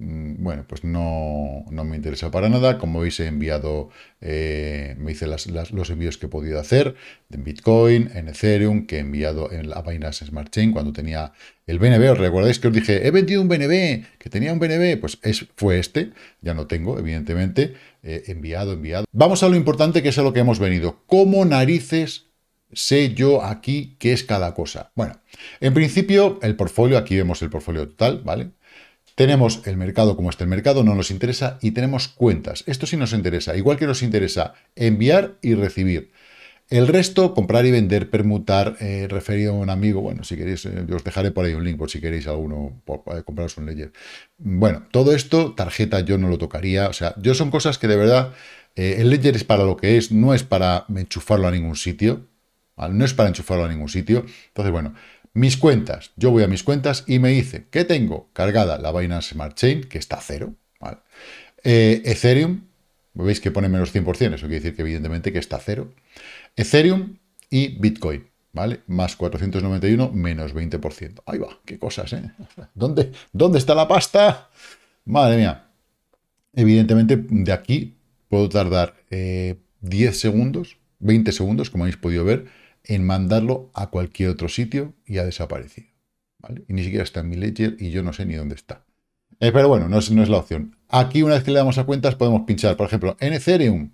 Mm, bueno, pues no, me interesa para nada. Como veis, he enviado, eh, me hice las, los envíos que he podido hacer en Bitcoin, en Ethereum, que he enviado en la Binance Smart Chain cuando tenía el BNB. ¿Os recordáis que os dije, he vendido un BNB, que tenía un BNB? Pues es, fue este, ya no tengo, evidentemente, enviado, enviado. Vamos a lo importante que es a lo que hemos venido. ¿Cómo narices sé yo aquí qué es cada cosa? Bueno, en principio, el portfolio, aquí vemos el portfolio total, ¿vale? Tenemos el mercado como está el mercado, no nos interesa, y tenemos cuentas. Esto sí nos interesa, igual que nos interesa enviar y recibir. El resto, comprar y vender, permutar, eh, referido a un amigo. Bueno, si queréis, eh, yo os dejaré por ahí un link por si queréis alguno por, eh, compraros un ledger. Bueno, todo esto, tarjeta, yo no lo tocaría. O sea, yo son cosas que de verdad, eh, el ledger es para lo que es, no es para enchufarlo a ningún sitio. No es para enchufarlo a ningún sitio. Entonces, bueno, mis cuentas. Yo voy a mis cuentas y me dice que tengo cargada la Binance Smart Chain, que está cero. Eh, Ethereum, veis que pone menos 100%, eso quiere decir que evidentemente que está cero. Ethereum y Bitcoin. ¿Vale? Más 491, menos 20%. Ahí va, qué cosas, ¿eh? ¿Dónde, ¿Dónde está la pasta? Madre mía. Evidentemente, de aquí puedo tardar 10 eh, segundos, 20 segundos, como habéis podido ver, en mandarlo a cualquier otro sitio y ha desaparecido. ¿vale? Y ni siquiera está en mi ledger y yo no sé ni dónde está. Eh, pero bueno, no es, la opción. Aquí, una vez que le damos a cuentas, podemos pinchar, por ejemplo, en Ethereum.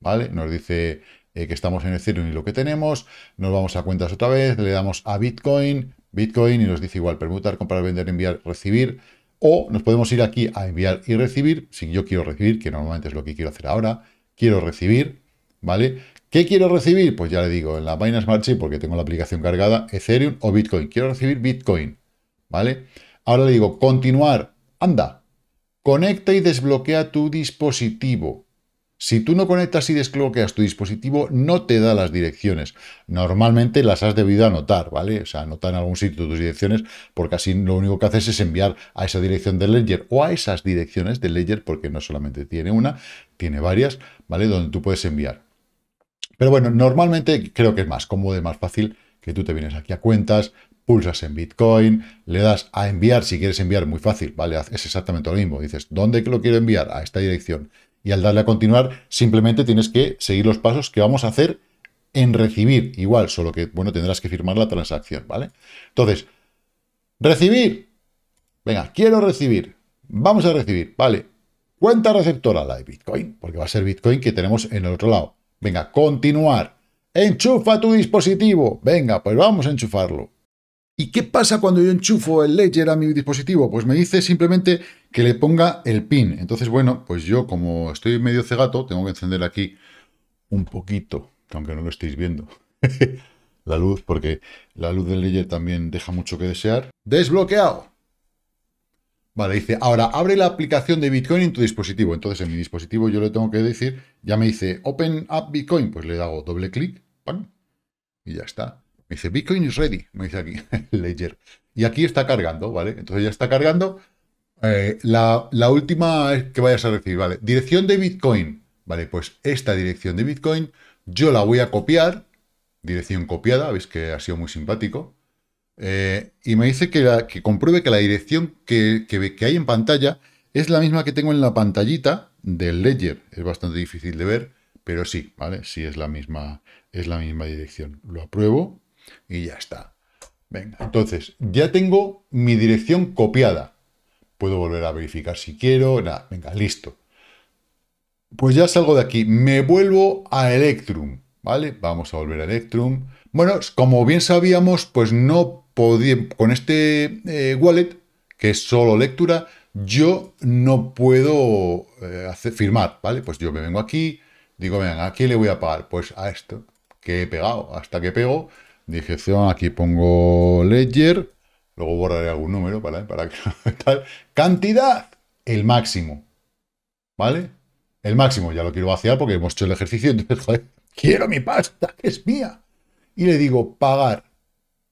¿vale? Nos dice eh, que estamos en Ethereum y lo que tenemos. Nos vamos a cuentas otra vez, le damos a Bitcoin, Bitcoin y nos dice igual, permutar, comprar, vender, enviar, recibir. O nos podemos ir aquí a enviar y recibir, si yo quiero recibir, que normalmente es lo que quiero hacer ahora, quiero recibir, ¿vale? ¿Qué quiero recibir? Pues ya le digo, en la Binance Smart porque tengo la aplicación cargada, Ethereum o Bitcoin. Quiero recibir Bitcoin, ¿vale? Ahora le digo, continuar. Anda, conecta y desbloquea tu dispositivo. Si tú no conectas y desbloqueas tu dispositivo, no te da las direcciones. Normalmente las has debido anotar, ¿vale? O sea, anotar en algún sitio tus direcciones, porque así lo único que haces es enviar a esa dirección de Ledger o a esas direcciones de Ledger, porque no solamente tiene una, tiene varias, ¿vale? Donde tú puedes enviar. Pero bueno, normalmente creo que es más cómodo y más fácil que tú te vienes aquí a cuentas, pulsas en Bitcoin, le das a enviar, si quieres enviar, muy fácil, ¿vale? Es exactamente lo mismo. Dices, ¿dónde lo quiero enviar? A esta dirección. Y al darle a continuar, simplemente tienes que seguir los pasos que vamos a hacer en recibir. Igual, solo que, bueno, tendrás que firmar la transacción, ¿vale? Entonces, recibir. Venga, quiero recibir. Vamos a recibir, ¿vale? Cuenta receptora, la de Bitcoin, porque va a ser Bitcoin que tenemos en el otro lado. Venga, continuar. Enchufa tu dispositivo. Venga, pues vamos a enchufarlo. ¿Y qué pasa cuando yo enchufo el Ledger a mi dispositivo? Pues me dice simplemente que le ponga el pin. Entonces, bueno, pues yo como estoy medio cegato, tengo que encender aquí un poquito, aunque no lo estéis viendo, la luz, porque la luz del Ledger también deja mucho que desear. ¡Desbloqueado! Vale, dice, ahora abre la aplicación de Bitcoin en tu dispositivo. Entonces, en mi dispositivo yo le tengo que decir, ya me dice, open up Bitcoin. Pues le hago doble clic, pan y ya está. Me dice, Bitcoin is ready, me dice aquí, Ledger. Y aquí está cargando, ¿vale? Entonces ya está cargando. Eh, la, la, última que vayas a recibir, ¿vale? Dirección de Bitcoin. Vale, pues esta dirección de Bitcoin yo la voy a copiar. Dirección copiada, veis que ha sido muy simpático. Eh, y me dice que, compruebe que la dirección que, que, que, hay en pantalla es la misma que tengo en la pantallita del Ledger. Es bastante difícil de ver, pero sí, ¿vale? Sí es la misma, es la misma dirección. Lo apruebo y ya está. Venga, entonces, ya tengo mi dirección copiada. Puedo volver a verificar si quiero. Nada, venga, listo. Pues ya salgo de aquí. Me vuelvo a Electrum, ¿vale? Vamos a volver a Electrum. Bueno, como bien sabíamos, pues no con este eh, wallet, que es solo lectura, yo no puedo eh, hacer, firmar, ¿vale? Pues yo me vengo aquí, digo, venga, ¿a quién le voy a pagar? Pues a esto, que he pegado, hasta que pego, dije, aquí pongo ledger, luego borraré algún número, Para que tal. Cantidad, el máximo, ¿vale? El máximo, ya lo quiero vaciar porque hemos hecho el ejercicio, entonces, joder, quiero mi pasta, que es mía. Y le digo, pagar,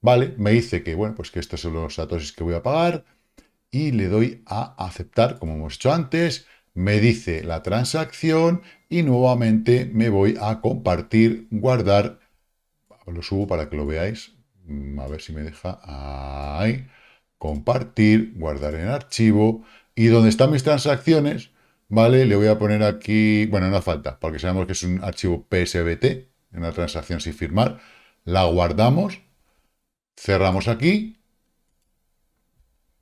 Vale, me dice que, bueno, pues que estos son los datos que voy a pagar y le doy a aceptar, como hemos hecho antes, me dice la transacción y nuevamente me voy a compartir, guardar, lo subo para que lo veáis, mm, a ver si me deja, ahí, compartir, guardar en archivo y donde están mis transacciones, ¿vale? Le voy a poner aquí, bueno, no falta, porque sabemos que es un archivo PSBT, una transacción sin firmar, la guardamos Cerramos aquí.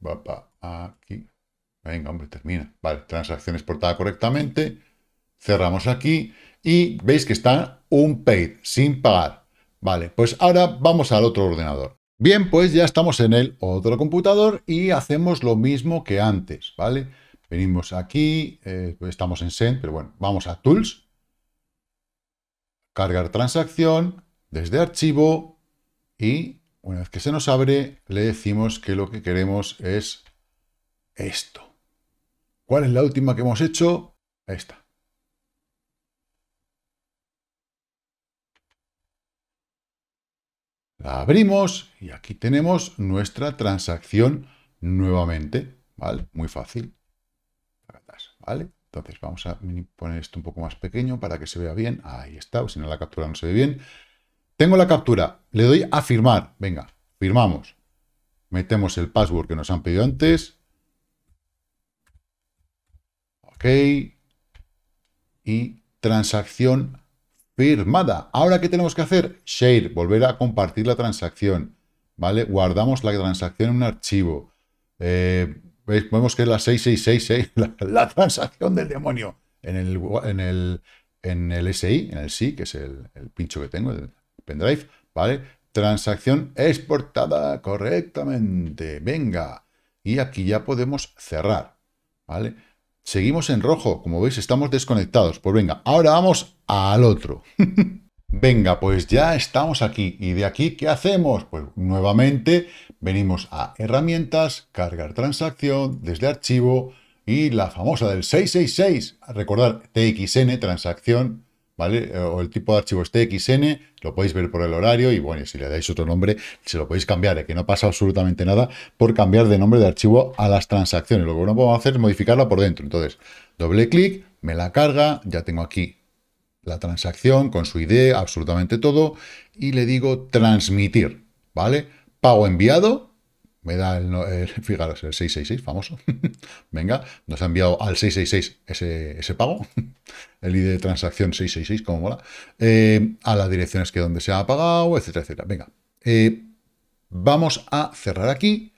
Va para aquí. Venga, hombre, termina. Vale, transacción exportada correctamente. Cerramos aquí. Y veis que está un paid, sin pagar. Vale, pues ahora vamos al otro ordenador. Bien, pues ya estamos en el otro computador y hacemos lo mismo que antes, ¿vale? Venimos aquí, eh, estamos en Send, pero bueno, vamos a Tools, cargar transacción, desde archivo y una vez que se nos abre, le decimos que lo que queremos es esto. ¿Cuál es la última que hemos hecho? Esta. La abrimos y aquí tenemos nuestra transacción nuevamente. ¿Vale? Muy fácil. ¿Vale? Entonces vamos a poner esto un poco más pequeño para que se vea bien. Ahí está, si no la captura no se ve bien. Tengo la captura. Le doy a firmar. Venga, firmamos. Metemos el password que nos han pedido antes. Ok. Y transacción firmada. Ahora, ¿qué tenemos que hacer? Share, volver a compartir la transacción. ¿Vale? Guardamos la transacción en un archivo. vemos que es la 6666, la, transacción del demonio. En el, en en el SI, en el SI, que es el, pincho que tengo, pendrive, ¿vale? Transacción exportada correctamente. Venga. Y aquí ya podemos cerrar, ¿vale? Seguimos en rojo. Como veis, estamos desconectados. Pues venga, ahora vamos al otro. Venga, pues ya estamos aquí. ¿Y de aquí qué hacemos? Pues nuevamente venimos a herramientas, cargar transacción, desde archivo y la famosa del 666. Recordar TXN, transacción, ¿vale? Eh, o el tipo de archivo es este XN, lo podéis ver por el horario y bueno, si le dais otro nombre, se lo podéis cambiar, que no pasa absolutamente nada por cambiar de nombre de archivo a las transacciones. Lo que no podemos hacer es modificarla por dentro. Entonces, doble clic, me la carga, ya tengo aquí la transacción con su ID, absolutamente todo, y le digo transmitir, ¿vale? Pago enviado, me da el, el, el 666 famoso, venga, nos ha enviado al 666 ese, ese pago, el ID de transacción 666, como mola, eh, a las direcciones que donde se ha pagado, etcétera, etcétera. Venga, eh, vamos a cerrar aquí,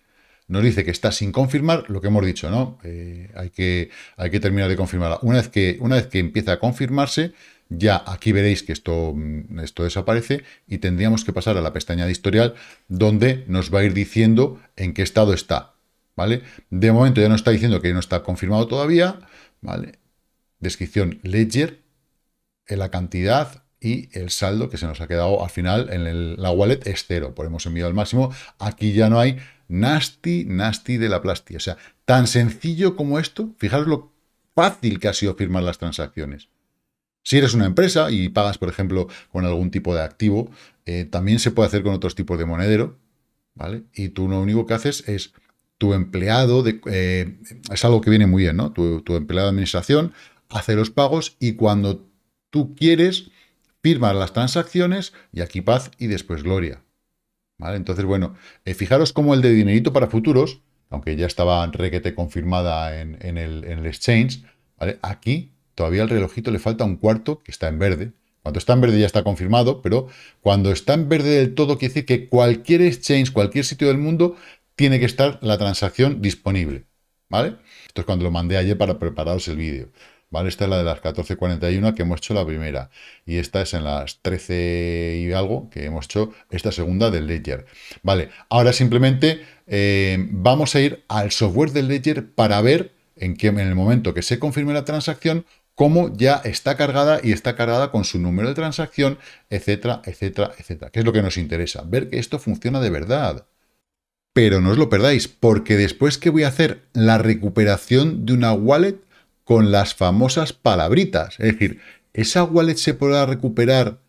nos dice que está sin confirmar, lo que hemos dicho, ¿no? Eh, hay, que, hay que terminar de confirmarla. Una vez que, una vez que empieza a confirmarse, ya aquí veréis que esto, mm, esto desaparece y tendríamos que pasar a la pestaña de historial donde nos va a ir diciendo en qué estado está. ¿vale? De momento ya nos está diciendo que no está confirmado todavía. ¿vale? Descripción ledger, eh, la cantidad y el saldo que se nos ha quedado al final en la wallet es cero. Por hemos enviado al máximo. Aquí ya no hay nasty, nasty de la plasti. O sea, tan sencillo como esto, fijaros lo fácil que ha sido firmar las transacciones. Si eres una empresa y pagas, por ejemplo, con algún tipo de activo, eh, también se puede hacer con otros tipos de monedero, ¿vale? Y tú lo único que haces es tu empleado, de, eh, es algo que viene muy bien, ¿no? Tu, empleado de administración hace los pagos y cuando tú quieres, firmas las transacciones y aquí paz y después gloria, ¿vale? Entonces, bueno, eh, fijaros como el de dinerito para futuros, aunque ya estaba requete confirmada en, el, en el exchange, ¿vale? Aquí todavía el relojito le falta un cuarto que está en verde. Cuando está en verde ya está confirmado, pero cuando está en verde del todo quiere decir que cualquier exchange, cualquier sitio del mundo, tiene que estar la transacción disponible. ¿Vale? Esto es cuando lo mandé ayer para prepararos el vídeo. ¿Vale? Esta es la de las 14.41 que hemos hecho la primera. Y esta es en las 13 y algo que hemos hecho esta segunda del Ledger. Vale, ahora simplemente eh, vamos a ir al software del Ledger para ver en, qué en el momento que se confirme la transacción, cómo ya está cargada y está cargada con su número de transacción, etcétera, etcétera, etcétera. ¿Qué es lo que nos interesa? Ver que esto funciona de verdad. Pero no os lo perdáis, porque después que voy a hacer la recuperación de una wallet con las famosas palabritas. Es decir, ¿esa wallet se podrá recuperar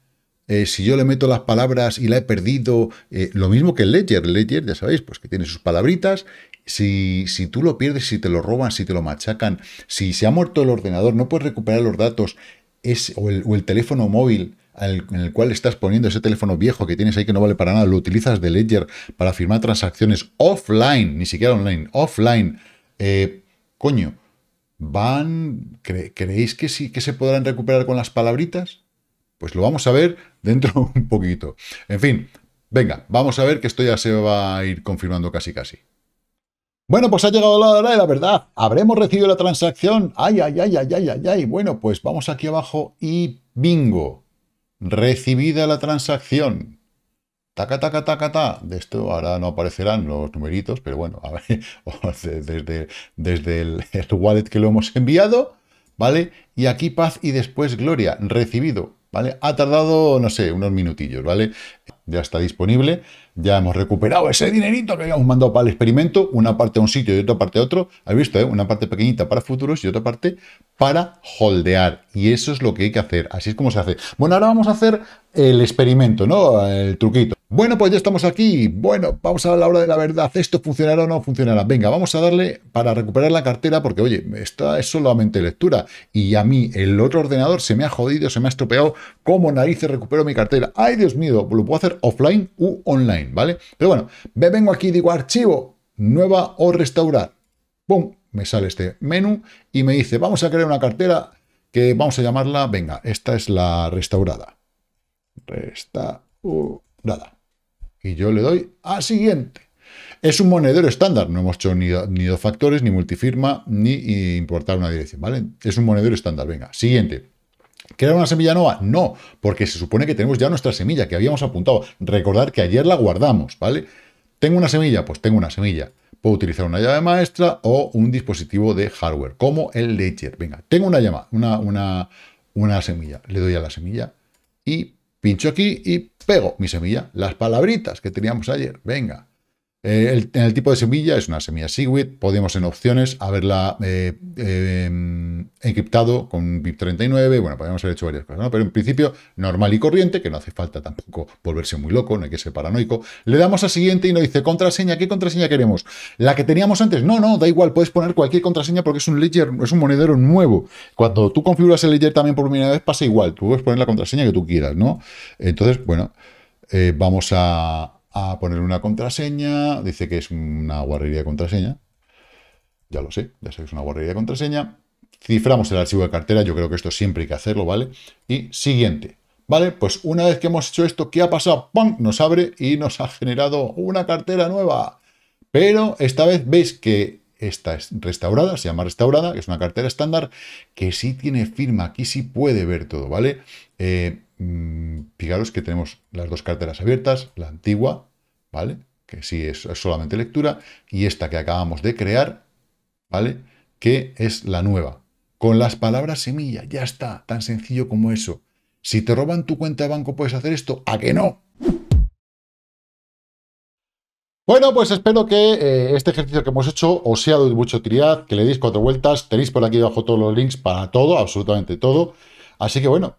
eh, si yo le meto las palabras y la he perdido? Eh, lo mismo que el Ledger. El Ledger, ya sabéis, pues que tiene sus palabritas si, tú lo pierdes, si te lo roban, si te lo machacan, si se ha muerto el ordenador, no puedes recuperar los datos o, el, teléfono móvil en el cual estás poniendo ese teléfono viejo que tienes ahí que no vale para nada, lo utilizas de Ledger para firmar transacciones offline, ni siquiera online, offline. Eh, coño, van. ¿Creéis que sí que se podrán recuperar con las palabritas? Pues lo vamos a ver dentro un poquito. En fin, venga, vamos a ver que esto ya se va a ir confirmando casi casi. Bueno, pues ha llegado la hora de la verdad. ¿Habremos recibido la transacción? Ay, ay, ay, ay, ay, ay, ay. Bueno, pues vamos aquí abajo y bingo. Recibida la transacción. Taca, taca, taca, ta. De esto ahora no aparecerán los numeritos, pero bueno, desde, desde el wallet que lo hemos enviado, ¿vale? Y aquí paz y después gloria. Recibido. ¿vale? Ha tardado, no sé, unos minutillos, ¿vale? Ya está disponible, ya hemos recuperado ese dinerito que habíamos mandado para el experimento, una parte a un sitio y otra parte a otro, ¿habéis visto? Eh? Una parte pequeñita para futuros y otra parte para holdear, y eso es lo que hay que hacer, así es como se hace. Bueno, ahora vamos a hacer el experimento, ¿no? El truquito. Bueno, pues ya estamos aquí. Bueno, vamos a la hora de la verdad. ¿Esto funcionará o no funcionará? Venga, vamos a darle para recuperar la cartera porque, oye, esta es solamente lectura. Y a mí el otro ordenador se me ha jodido, se me ha estropeado. ¿Cómo narices recupero mi cartera? ¡Ay, Dios mío! Lo puedo hacer offline u online, ¿vale? Pero bueno, me vengo aquí digo archivo, nueva o restaurar. ¡Pum! Me sale este menú y me dice, vamos a crear una cartera que vamos a llamarla, venga, esta es la restaurada resta nada Y yo le doy a siguiente. Es un monedero estándar, no hemos hecho ni, dos factores, ni multifirma, ni importar una dirección, ¿vale? Es un monedero estándar, venga, siguiente. ¿Crear una semilla nueva? No, porque se supone que tenemos ya nuestra semilla que habíamos apuntado. Recordar que ayer la guardamos, ¿vale? ¿Tengo una semilla? Pues tengo una semilla. Puedo utilizar una llave maestra o un dispositivo de hardware, como el Ledger. Venga, tengo una llama, una, una, una semilla. Le doy a la semilla y Pincho aquí y pego mi semilla. Las palabritas que teníamos ayer. Venga. Eh, el, en el tipo de semilla es una semilla Segwit, podemos en opciones haberla eh, em, encriptado con BIP39, bueno, podemos haber hecho varias cosas, ¿no? Pero en principio, normal y corriente, que no hace falta tampoco volverse muy loco, no hay que ser paranoico. Le damos a siguiente y nos dice contraseña, ¿qué contraseña queremos? ¿La que teníamos antes? No, no, da igual, puedes poner cualquier contraseña porque es un ledger, es un monedero nuevo. Cuando tú configuras el ledger también por primera vez pasa igual, tú puedes poner la contraseña que tú quieras, ¿no? Entonces, bueno, eh, vamos a a poner una contraseña, dice que es una guarrería de contraseña, ya lo sé, ya sé que es una guarrería de contraseña. Ciframos el archivo de cartera, yo creo que esto siempre hay que hacerlo, ¿vale? Y siguiente, ¿vale? Pues una vez que hemos hecho esto, ¿qué ha pasado? pum Nos abre y nos ha generado una cartera nueva. Pero esta vez veis que esta es restaurada, se llama restaurada, que es una cartera estándar, que sí tiene firma, aquí sí puede ver todo, ¿vale? Eh, Mm, fijaros que tenemos las dos carteras abiertas, la antigua, ¿vale? Que sí es, solamente lectura, y esta que acabamos de crear, ¿vale? Que es la nueva. Con las palabras semilla, ya está, tan sencillo como eso. Si te roban tu cuenta de banco, ¿puedes hacer esto? ¿A que no? Bueno, pues espero que eh, este ejercicio que hemos hecho os sea de mucha utilidad, que le deis cuatro vueltas. Tenéis por aquí abajo todos los links para todo, absolutamente todo. Así que bueno,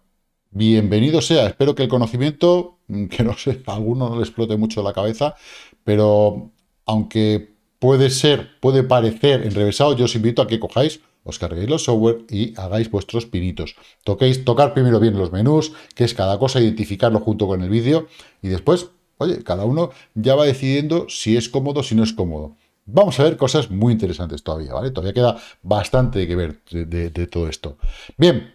Bienvenido sea, espero que el conocimiento, mm, que no sé, a alguno no le explote mucho la cabeza, pero aunque puede ser, puede parecer enrevesado, yo os invito a que cojáis, os carguéis los software y hagáis vuestros pinitos. Toquéis, tocar primero bien los menús, que es cada cosa, identificarlo junto con el vídeo y después, oye, cada uno ya va decidiendo si es cómodo, si no es cómodo. Vamos a ver cosas muy interesantes todavía, ¿vale? Todavía queda bastante que ver de todo esto. Bien,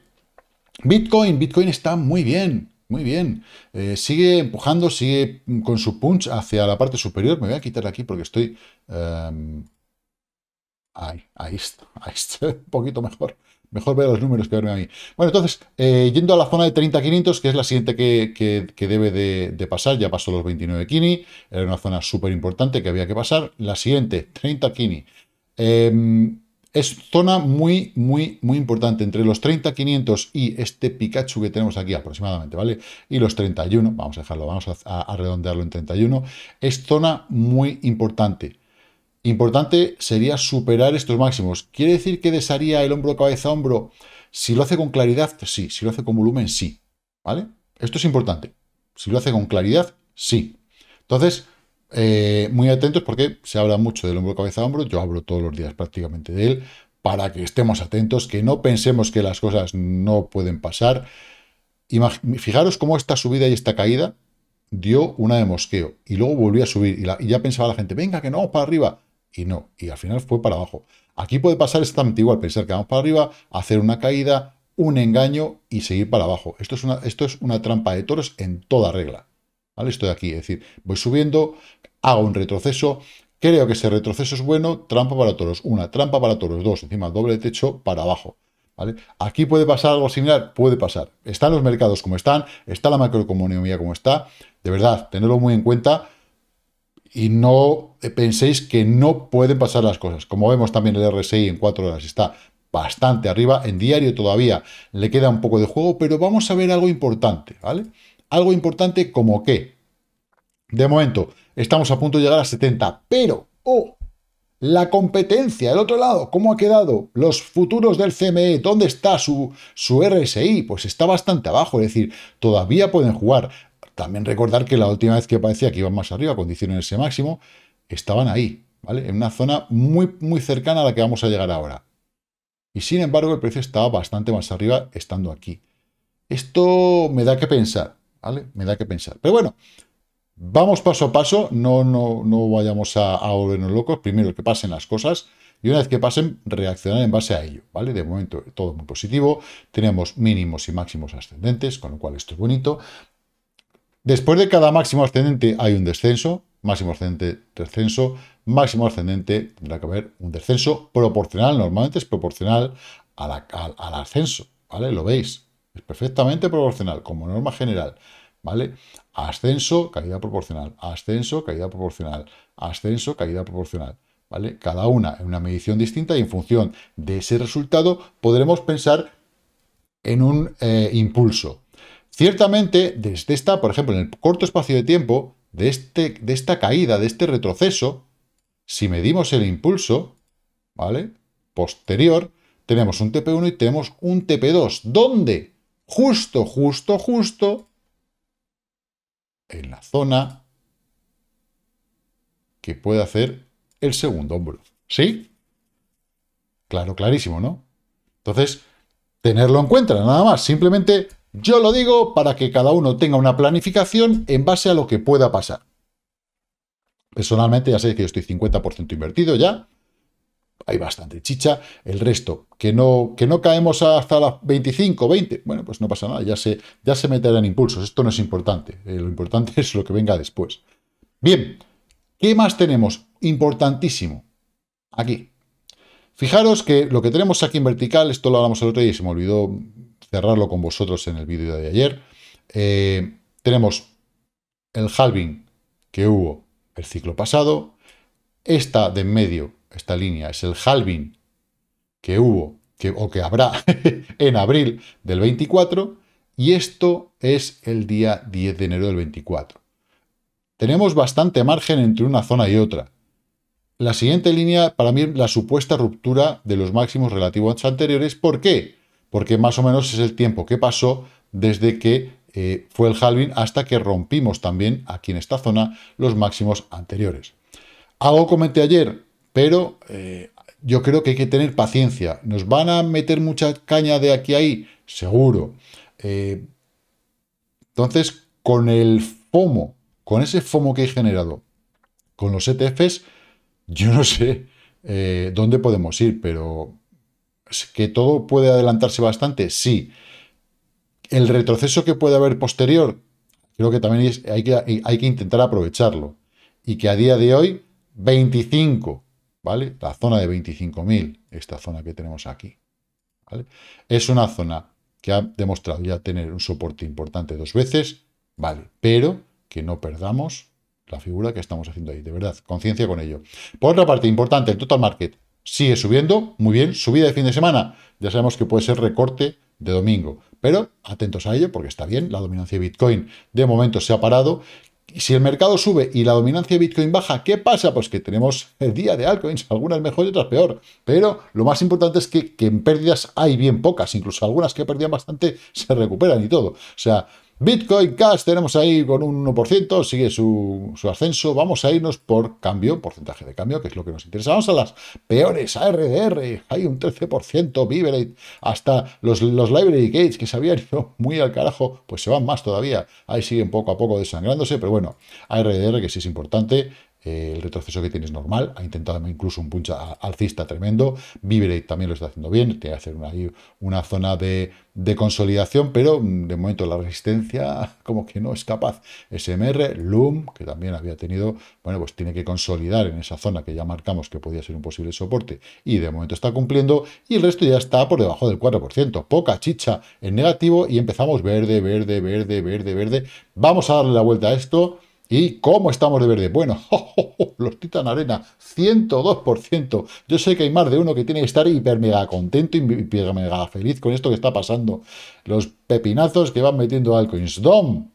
Bitcoin, Bitcoin está muy bien, muy bien. Eh, sigue empujando, sigue con su punch hacia la parte superior. Me voy a quitar aquí porque estoy... Em, ahí, está, ahí un poquito mejor. Mejor ver los números que verme ahí. Bueno, entonces, eh, yendo a la zona de 30.500, que es la siguiente que, debe de, pasar, ya pasó los 29 Kini, era una zona súper importante que había que pasar. La siguiente, 30 Kini. Em, es zona muy, muy, muy importante. Entre los 30, 500 y este Pikachu que tenemos aquí aproximadamente, ¿vale? Y los 31, vamos a dejarlo, vamos a, redondearlo en 31. Es zona muy importante. Importante sería superar estos máximos. ¿Quiere decir que desharía el hombro cabeza hombro? Si lo hace con claridad, sí. Si lo hace con volumen, sí. ¿Vale? Esto es importante. Si lo hace con claridad, sí. Entonces, eh, muy atentos porque se habla mucho del hombro cabeza a hombro, yo hablo todos los días prácticamente de él, para que estemos atentos, que no pensemos que las cosas no pueden pasar. Fijaros cómo esta subida y esta caída dio una de mosqueo y luego volvió a subir y, ya pensaba la gente, venga, que no vamos para arriba. Y no, y al final fue para abajo. Aquí puede pasar exactamente igual, pensar que vamos para arriba, hacer una caída, un engaño y seguir para abajo. Esto es esto es una trampa de toros en toda regla. Estoy aquí, es decir, voy subiendo, hago un retroceso, creo que ese retroceso es bueno, trampa para toros, una, trampa para toros, dos, encima doble techo para abajo. ¿Vale? Aquí puede pasar algo similar, puede pasar. Están los mercados como están, está la macroeconomía como está. De verdad, tenedlo muy en cuenta y no penséis que no pueden pasar las cosas. Como vemos también el RSI en cuatro horas está bastante arriba, en diario todavía le queda un poco de juego, pero vamos a ver algo importante, ¿vale? Algo importante como que, de momento, estamos a punto de llegar a 70, pero, oh, la competencia, el otro lado, ¿cómo ha quedado? Los futuros del CME, ¿dónde está su, RSI? Pues está bastante abajo, es decir, todavía pueden jugar. También recordar que la última vez que parecía que iban más arriba, cuando hicieron ese máximo, estaban ahí, ¿vale? En una zona muy, muy cercana a la que vamos a llegar ahora. Y sin embargo, el precio estaba bastante más arriba estando aquí. Esto me da que pensar. ¿vale? Me da que pensar. Pero bueno, vamos paso a paso, no, no, no vayamos a, volvernos locos. Primero que pasen las cosas y una vez que pasen, reaccionar en base a ello, ¿vale? De momento todo muy positivo, tenemos mínimos y máximos ascendentes, con lo cual esto es bonito. Después de cada máximo ascendente hay un descenso, máximo ascendente, descenso, máximo ascendente, tendrá que haber un descenso proporcional, normalmente es proporcional al ascenso, ¿vale? Lo veis, perfectamente proporcional, como norma general, ¿vale? Ascenso, caída proporcional, ascenso, caída proporcional, ascenso, caída proporcional, ¿vale? Cada una en una medición distinta y en función de ese resultado podremos pensar en un eh, impulso. Ciertamente, desde esta, por ejemplo, en el corto espacio de tiempo, de, este, de esta caída, de este retroceso, si medimos el impulso, ¿vale? Posterior, tenemos un TP1 y tenemos un TP2. ¿Dónde? justo, justo, justo en la zona que puede hacer el segundo hombro. ¿Sí? Claro, clarísimo, ¿no? Entonces, tenerlo en cuenta, nada más. Simplemente yo lo digo para que cada uno tenga una planificación en base a lo que pueda pasar. Personalmente ya sé que yo estoy 50% invertido ya, hay bastante chicha. El resto, que no, que no caemos hasta las 25, 20, bueno, pues no pasa nada, ya se, ya se meterán impulsos. Esto no es importante, eh, lo importante es lo que venga después. Bien, ¿qué más tenemos? Importantísimo, aquí. Fijaros que lo que tenemos aquí en vertical, esto lo hablamos el otro día y se me olvidó cerrarlo con vosotros en el vídeo de ayer. Eh, tenemos el halving que hubo el ciclo pasado, esta de en medio esta línea, es el halving que hubo o que habrá en abril del 24 y esto es el día 10 de enero del 24. Tenemos bastante margen entre una zona y otra. La siguiente línea, para mí, la supuesta ruptura de los máximos relativos anteriores. ¿Por qué? Porque más o menos es el tiempo que pasó desde que eh, fue el halving hasta que rompimos también aquí en esta zona los máximos anteriores. Algo comenté ayer, pero eh, yo creo que hay que tener paciencia. ¿Nos van a meter mucha caña de aquí a ahí? Seguro. Eh, entonces, con el FOMO, con ese FOMO que he generado, con los ETFs, yo no sé eh, dónde podemos ir, pero que todo puede adelantarse bastante, sí. El retroceso que puede haber posterior, creo que también hay que intentar aprovecharlo. Y que a día de hoy, 25 ¿vale? La zona de 25.000, esta zona que tenemos aquí, Es una zona que ha demostrado ya tener un soporte importante dos veces, ¿vale? Pero que no perdamos la figura que estamos haciendo ahí, de verdad, conciencia con ello. Por otra parte, importante, el total market sigue subiendo, muy bien, subida de fin de semana, ya sabemos que puede ser recorte de domingo, pero atentos a ello porque está bien, la dominancia de Bitcoin de momento se ha parado, si el mercado sube y la dominancia de Bitcoin baja, ¿qué pasa? Pues que tenemos el día de altcoins, algunas mejor y otras peor. Pero lo más importante es que, en pérdidas hay bien pocas, incluso algunas que perdían bastante se recuperan y todo. O sea, Bitcoin Cash tenemos ahí con un 1%, sigue su, ascenso. Vamos a irnos por cambio, porcentaje de cambio, que es lo que nos interesa. Vamos a las peores, ARDR, hay un 13%, Vibrate, hasta los, los Library Gates que se habían ido muy al carajo, pues se van más todavía. Ahí siguen poco a poco desangrándose, pero bueno, ARDR que sí es importante, eh, el retroceso que tienes es normal, ha intentado incluso un punch alcista tremendo, Vibrate también lo está haciendo bien, tiene que hacer una, una zona de, de, consolidación, pero mm, de momento la resistencia como que no es capaz. SMR, Loom, que también había tenido, bueno, pues tiene que consolidar en esa zona que ya marcamos que podía ser un posible soporte y de momento está cumpliendo y el resto ya está por debajo del 4%, poca chicha en negativo y empezamos verde, verde, verde, verde, verde. Vamos a darle la vuelta a esto ¿Y cómo estamos de verde? Bueno, los Titan Arena, 102%. Yo sé que hay más de uno que tiene que estar hiper mega contento y hiper mega feliz con esto que está pasando. Los pepinazos que van metiendo altcoins. DOM,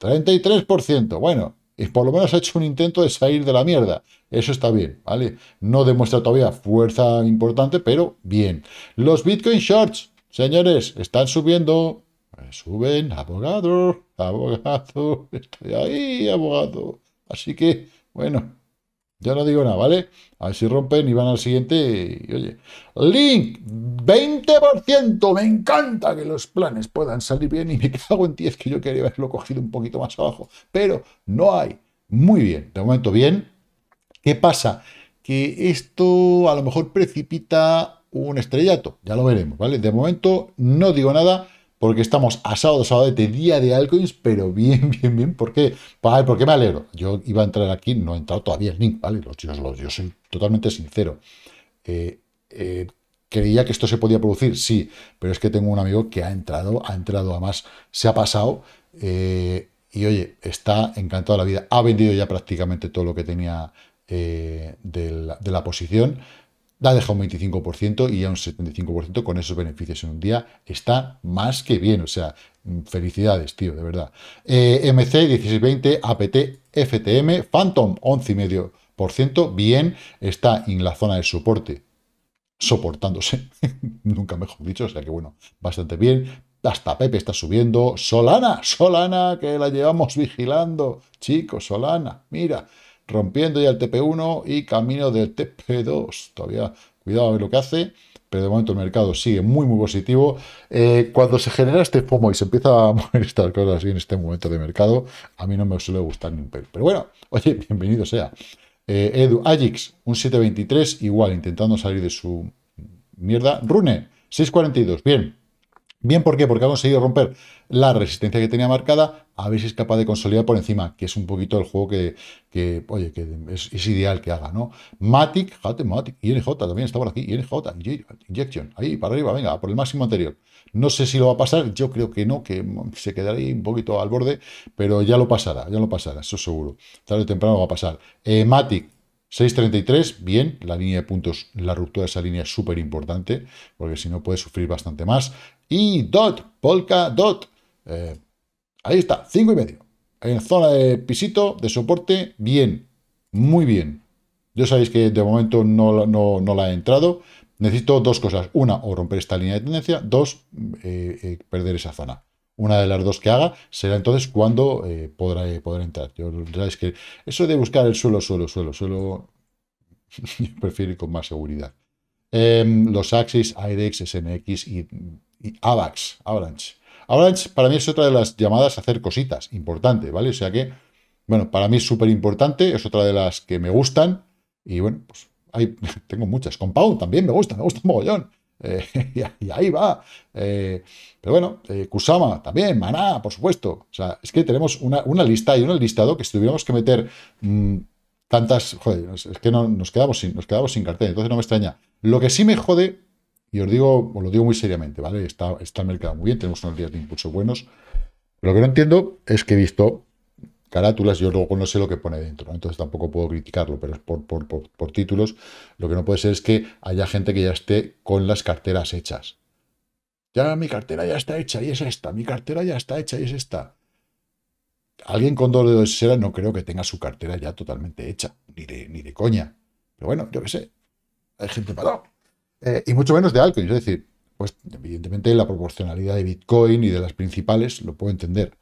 33%. Bueno, y por lo menos ha hecho un intento de salir de la mierda. Eso está bien, ¿vale? No demuestra todavía fuerza importante, pero bien. Los Bitcoin Shorts, señores, están subiendo suben, abogado, abogado, estoy ahí, abogado. Así que, bueno, ya no digo nada, ¿vale? A ver si rompen y van al siguiente. oye, Link, 20%. Me encanta que los planes puedan salir bien y me quedo en 10, que yo quería haberlo cogido un poquito más abajo, pero no hay. Muy bien, de momento bien. ¿Qué pasa? Que esto a lo mejor precipita un estrellato, ya lo veremos, ¿vale? De momento no digo nada porque estamos a sábado, sábado de día de altcoins, pero bien, bien, bien. ¿Por qué? Porque ¿Por me alegro? Yo iba a entrar aquí, no he entrado todavía ¿vale? Los chicos, yo soy totalmente sincero. Eh, eh, creía que esto se podía producir, sí, pero es que tengo un amigo que ha entrado, ha entrado a más se ha pasado. Eh, y oye, está encantado de la vida. Ha vendido ya prácticamente todo lo que tenía de, la, posición la deja un 25% y ya un 75% con esos beneficios en un día. Está más que bien, o sea, mm, felicidades, tío, de verdad. MC 1620, APT, FTM, Phantom 11,5%, bien, está en la zona de soporte, soportándose, nunca mejor dicho, o sea que bueno, bastante bien. Hasta Pepe está subiendo. Solana, Solana, que la llevamos vigilando. Chicos, Solana, mira, rompiendo ya el TP1 y camino del TP2. Todavía cuidado a ver lo que hace, pero de momento el mercado sigue muy, muy positivo. Eh, cuando se genera este FOMO y se empieza a mover estas cosas en este momento de mercado, a mí no me suele gustar ni un pelo. Pero bueno, oye, bienvenido sea. Eh, Edu, Ajix, un 723, igual, intentando salir de su mierda. Rune, 642, bien, Bien, ¿por qué? Porque ha conseguido romper la resistencia que tenía marcada, a ver si es capaz de consolidar por encima, que es un poquito el juego que, oye, que es, ideal que haga, ¿no? Matic, jate, Matic, INJ también está por aquí, INJ, Injection, ahí, para arriba, venga, por el máximo anterior. No sé si lo va a pasar, yo creo que no, que se quedará ahí un poquito al borde, pero ya lo pasará, ya lo pasará, eso seguro. Tarde o temprano va a pasar. Eh, Matic, 6.33, bien, la línea de puntos, la ruptura de esa línea es súper importante, porque si no puede sufrir bastante más y dot, polka dot. Eh, ahí está, 5 y medio. En zona de pisito, de soporte, bien, muy bien. Yo sabéis que de momento no, la he entrado. Necesito dos cosas. Una, o romper esta línea de tendencia. Dos, eh, eh, perder esa zona. Una de las dos que haga será entonces cuando podrá, entrar. Yo, sabéis que eso de buscar el suelo, suelo, suelo, suelo, prefiero ir con más seguridad. Em, los Axis, airex, SMX y Avax, Avalanche. Avalanche para mí es otra de las llamadas a hacer cositas, importante, ¿vale? O sea que, bueno, para mí es súper importante, es otra de las que me gustan y bueno, pues tengo muchas. Compound también me gusta, me gusta un mogollón. Eh, y, ahí va. Eh, pero bueno, eh, Kusama también, Maná, por supuesto. O sea, es que tenemos una, lista y un listado que si tuviéramos que meter mm, tantas. Joder, es que no, nos, quedamos sin, nos quedamos sin cartel, entonces no me extraña. Lo que sí me jode y os digo, os lo digo muy seriamente, ¿vale? Está, está el mercado muy bien, tenemos unos días de impulso buenos. lo que no entiendo es que he visto carátulas, yo luego no sé lo que pone dentro, entonces tampoco puedo criticarlo, pero es por, títulos. Lo que no puede ser es que haya gente que ya esté con las carteras hechas. Ya mi cartera ya está hecha y es esta, mi cartera ya está hecha y es esta. Alguien con dos dedos de cera no creo que tenga su cartera ya totalmente hecha, ni de, ni de coña. Pero bueno, yo qué sé, hay gente para... Eh, y mucho menos de altcoins. Es decir, pues evidentemente la proporcionalidad de Bitcoin y de las principales lo puedo entender,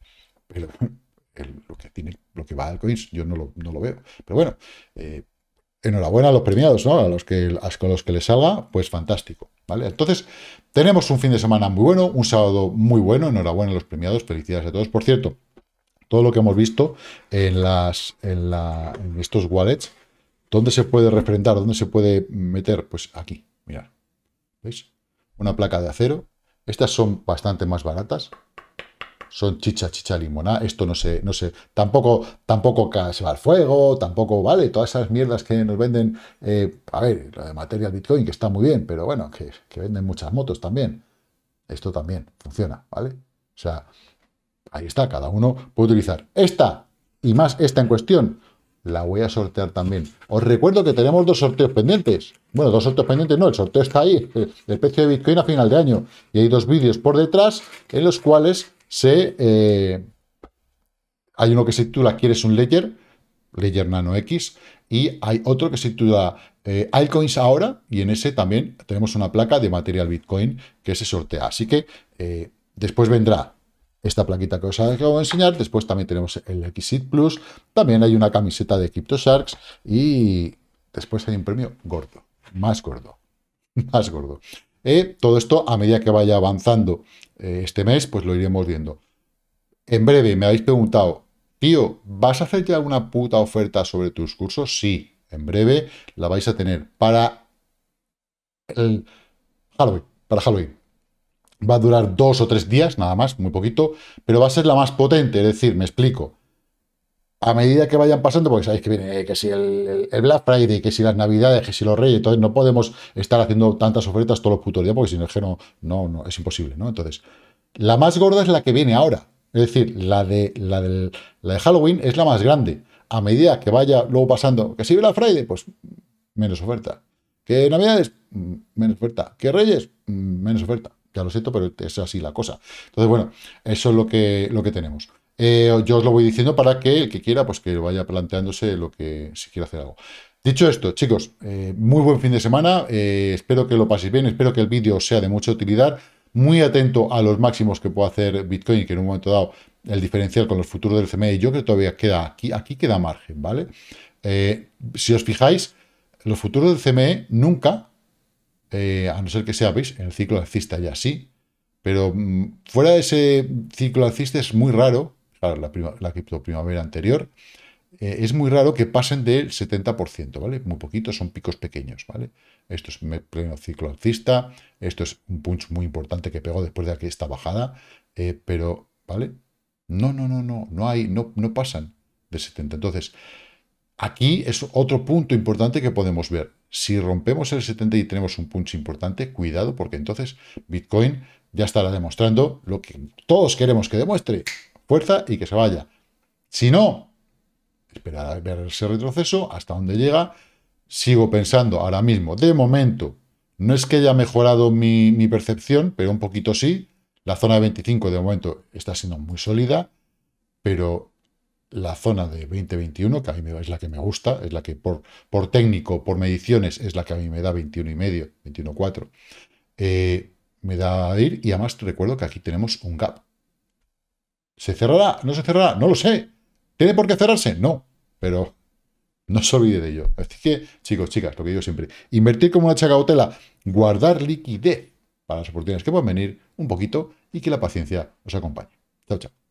pero lo que tiene, lo que va a altcoins yo no lo, no lo veo. Pero bueno, eh, enhorabuena a los premiados, ¿no? A los que a los que les salga, pues fantástico, ¿vale? Entonces, tenemos un fin de semana muy bueno, un sábado muy bueno, enhorabuena a los premiados, felicidades a todos. Por cierto, todo lo que hemos visto en las en, la, estos wallets, ¿dónde se puede refrendar? ¿Dónde se puede meter? Pues aquí, Mirad, ¿veis? Una placa de acero. Estas son bastante más baratas. Son chicha, chicha, limonada. Esto no sé, no sé. Tampoco, tampoco se va al fuego, tampoco, ¿vale? Todas esas mierdas que nos venden, eh, a ver, la de material Bitcoin, que está muy bien, pero bueno, que, que venden muchas motos también. Esto también funciona, ¿vale? O sea, ahí está, cada uno puede utilizar esta y más esta en cuestión. La voy a sortear también. Os recuerdo que tenemos dos sorteos pendientes. Bueno, dos sorteos pendientes, no, el sorteo está ahí, el precio de Bitcoin a final de año. Y hay dos vídeos por detrás en los cuales se... Eh, hay uno que se titula ¿Quieres un Ledger? Ledger Nano X. Y hay otro que se titula eh, ahora. Y en ese también tenemos una placa de material Bitcoin que se sortea. Así que eh, después vendrá esta plaquita que os acabo de enseñar. Después también tenemos el Xit Plus. También hay una camiseta de CryptoSharks. Y después hay un premio gordo más gordo, más gordo. Eh, todo esto, a medida que vaya avanzando eh, este mes, pues lo iremos viendo. En breve, me habéis preguntado, tío, ¿vas a hacer ya una puta oferta sobre tus cursos? Sí, en breve la vais a tener para el Halloween, para Halloween. Va a durar dos o tres días, nada más, muy poquito, pero va a ser la más potente, es decir, me explico a medida que vayan pasando, porque sabéis que viene eh, que si el, Black Friday, que si las Navidades, que si los Reyes, entonces no podemos estar haciendo tantas ofertas todos los putos días, porque si no es que no, no, es imposible, ¿no? Entonces, la más gorda es la que viene ahora. Es decir, la de, la, de Halloween es la más grande. A medida que vaya luego pasando, que si Black Friday, pues menos oferta. Que Navidades, mm, menos oferta. Que Reyes, mm, menos oferta. Ya lo siento, pero es así la cosa. Entonces, bueno, eso es lo que, lo que tenemos. Eh, yo os lo voy diciendo para que el que quiera, pues que vaya planteándose lo que si quiere hacer algo. Dicho esto, chicos, eh, muy buen fin de semana. Eh, espero que lo paséis bien, espero que el vídeo sea de mucha utilidad. Muy atento a los máximos que puede hacer Bitcoin, que en un momento dado el diferencial con los futuros del CME, yo creo que todavía queda aquí, aquí queda margen, ¿vale? si os fijáis, los futuros del CME nunca, a no ser que sea, veis, en el ciclo alcista ya sí, pero mm, fuera de ese ciclo alcista es muy raro claro, la, prima, la anterior, eh, es muy raro que pasen del 70%, ¿vale? Muy poquito, son picos pequeños, ¿vale? Esto es pleno ciclo alcista, esto es un punch muy importante que pegó después de esta bajada, eh, pero, ¿vale? No, no, no, no, no hay, no, no pasan de 70. Entonces, aquí es otro punto importante que podemos ver. Si rompemos el 70 y tenemos un punch importante, cuidado, porque entonces Bitcoin ya estará demostrando lo que todos queremos que demuestre, fuerza y que se vaya. Si no, esperar a ver ese retroceso, hasta dónde llega. Sigo pensando ahora mismo, de momento, no es que haya mejorado mi, percepción, pero un poquito sí. La zona de 25 de momento está siendo muy sólida, pero la zona de 2021, que a mí me, es la que me gusta, es la que por, por técnico, por mediciones, es la que a mí me da 21 y medio, 21,4. Eh, me da a ir y además te recuerdo que aquí tenemos un gap. ¿Se cerrará? ¿No se cerrará? No lo sé. ¿Tiene por qué cerrarse? No. Pero no se olvide de ello. Así que, chicos, chicas, lo que digo siempre, invertir como una chacautela, guardar liquidez para las oportunidades que pueden venir un poquito y que la paciencia os acompañe. Chao, chao.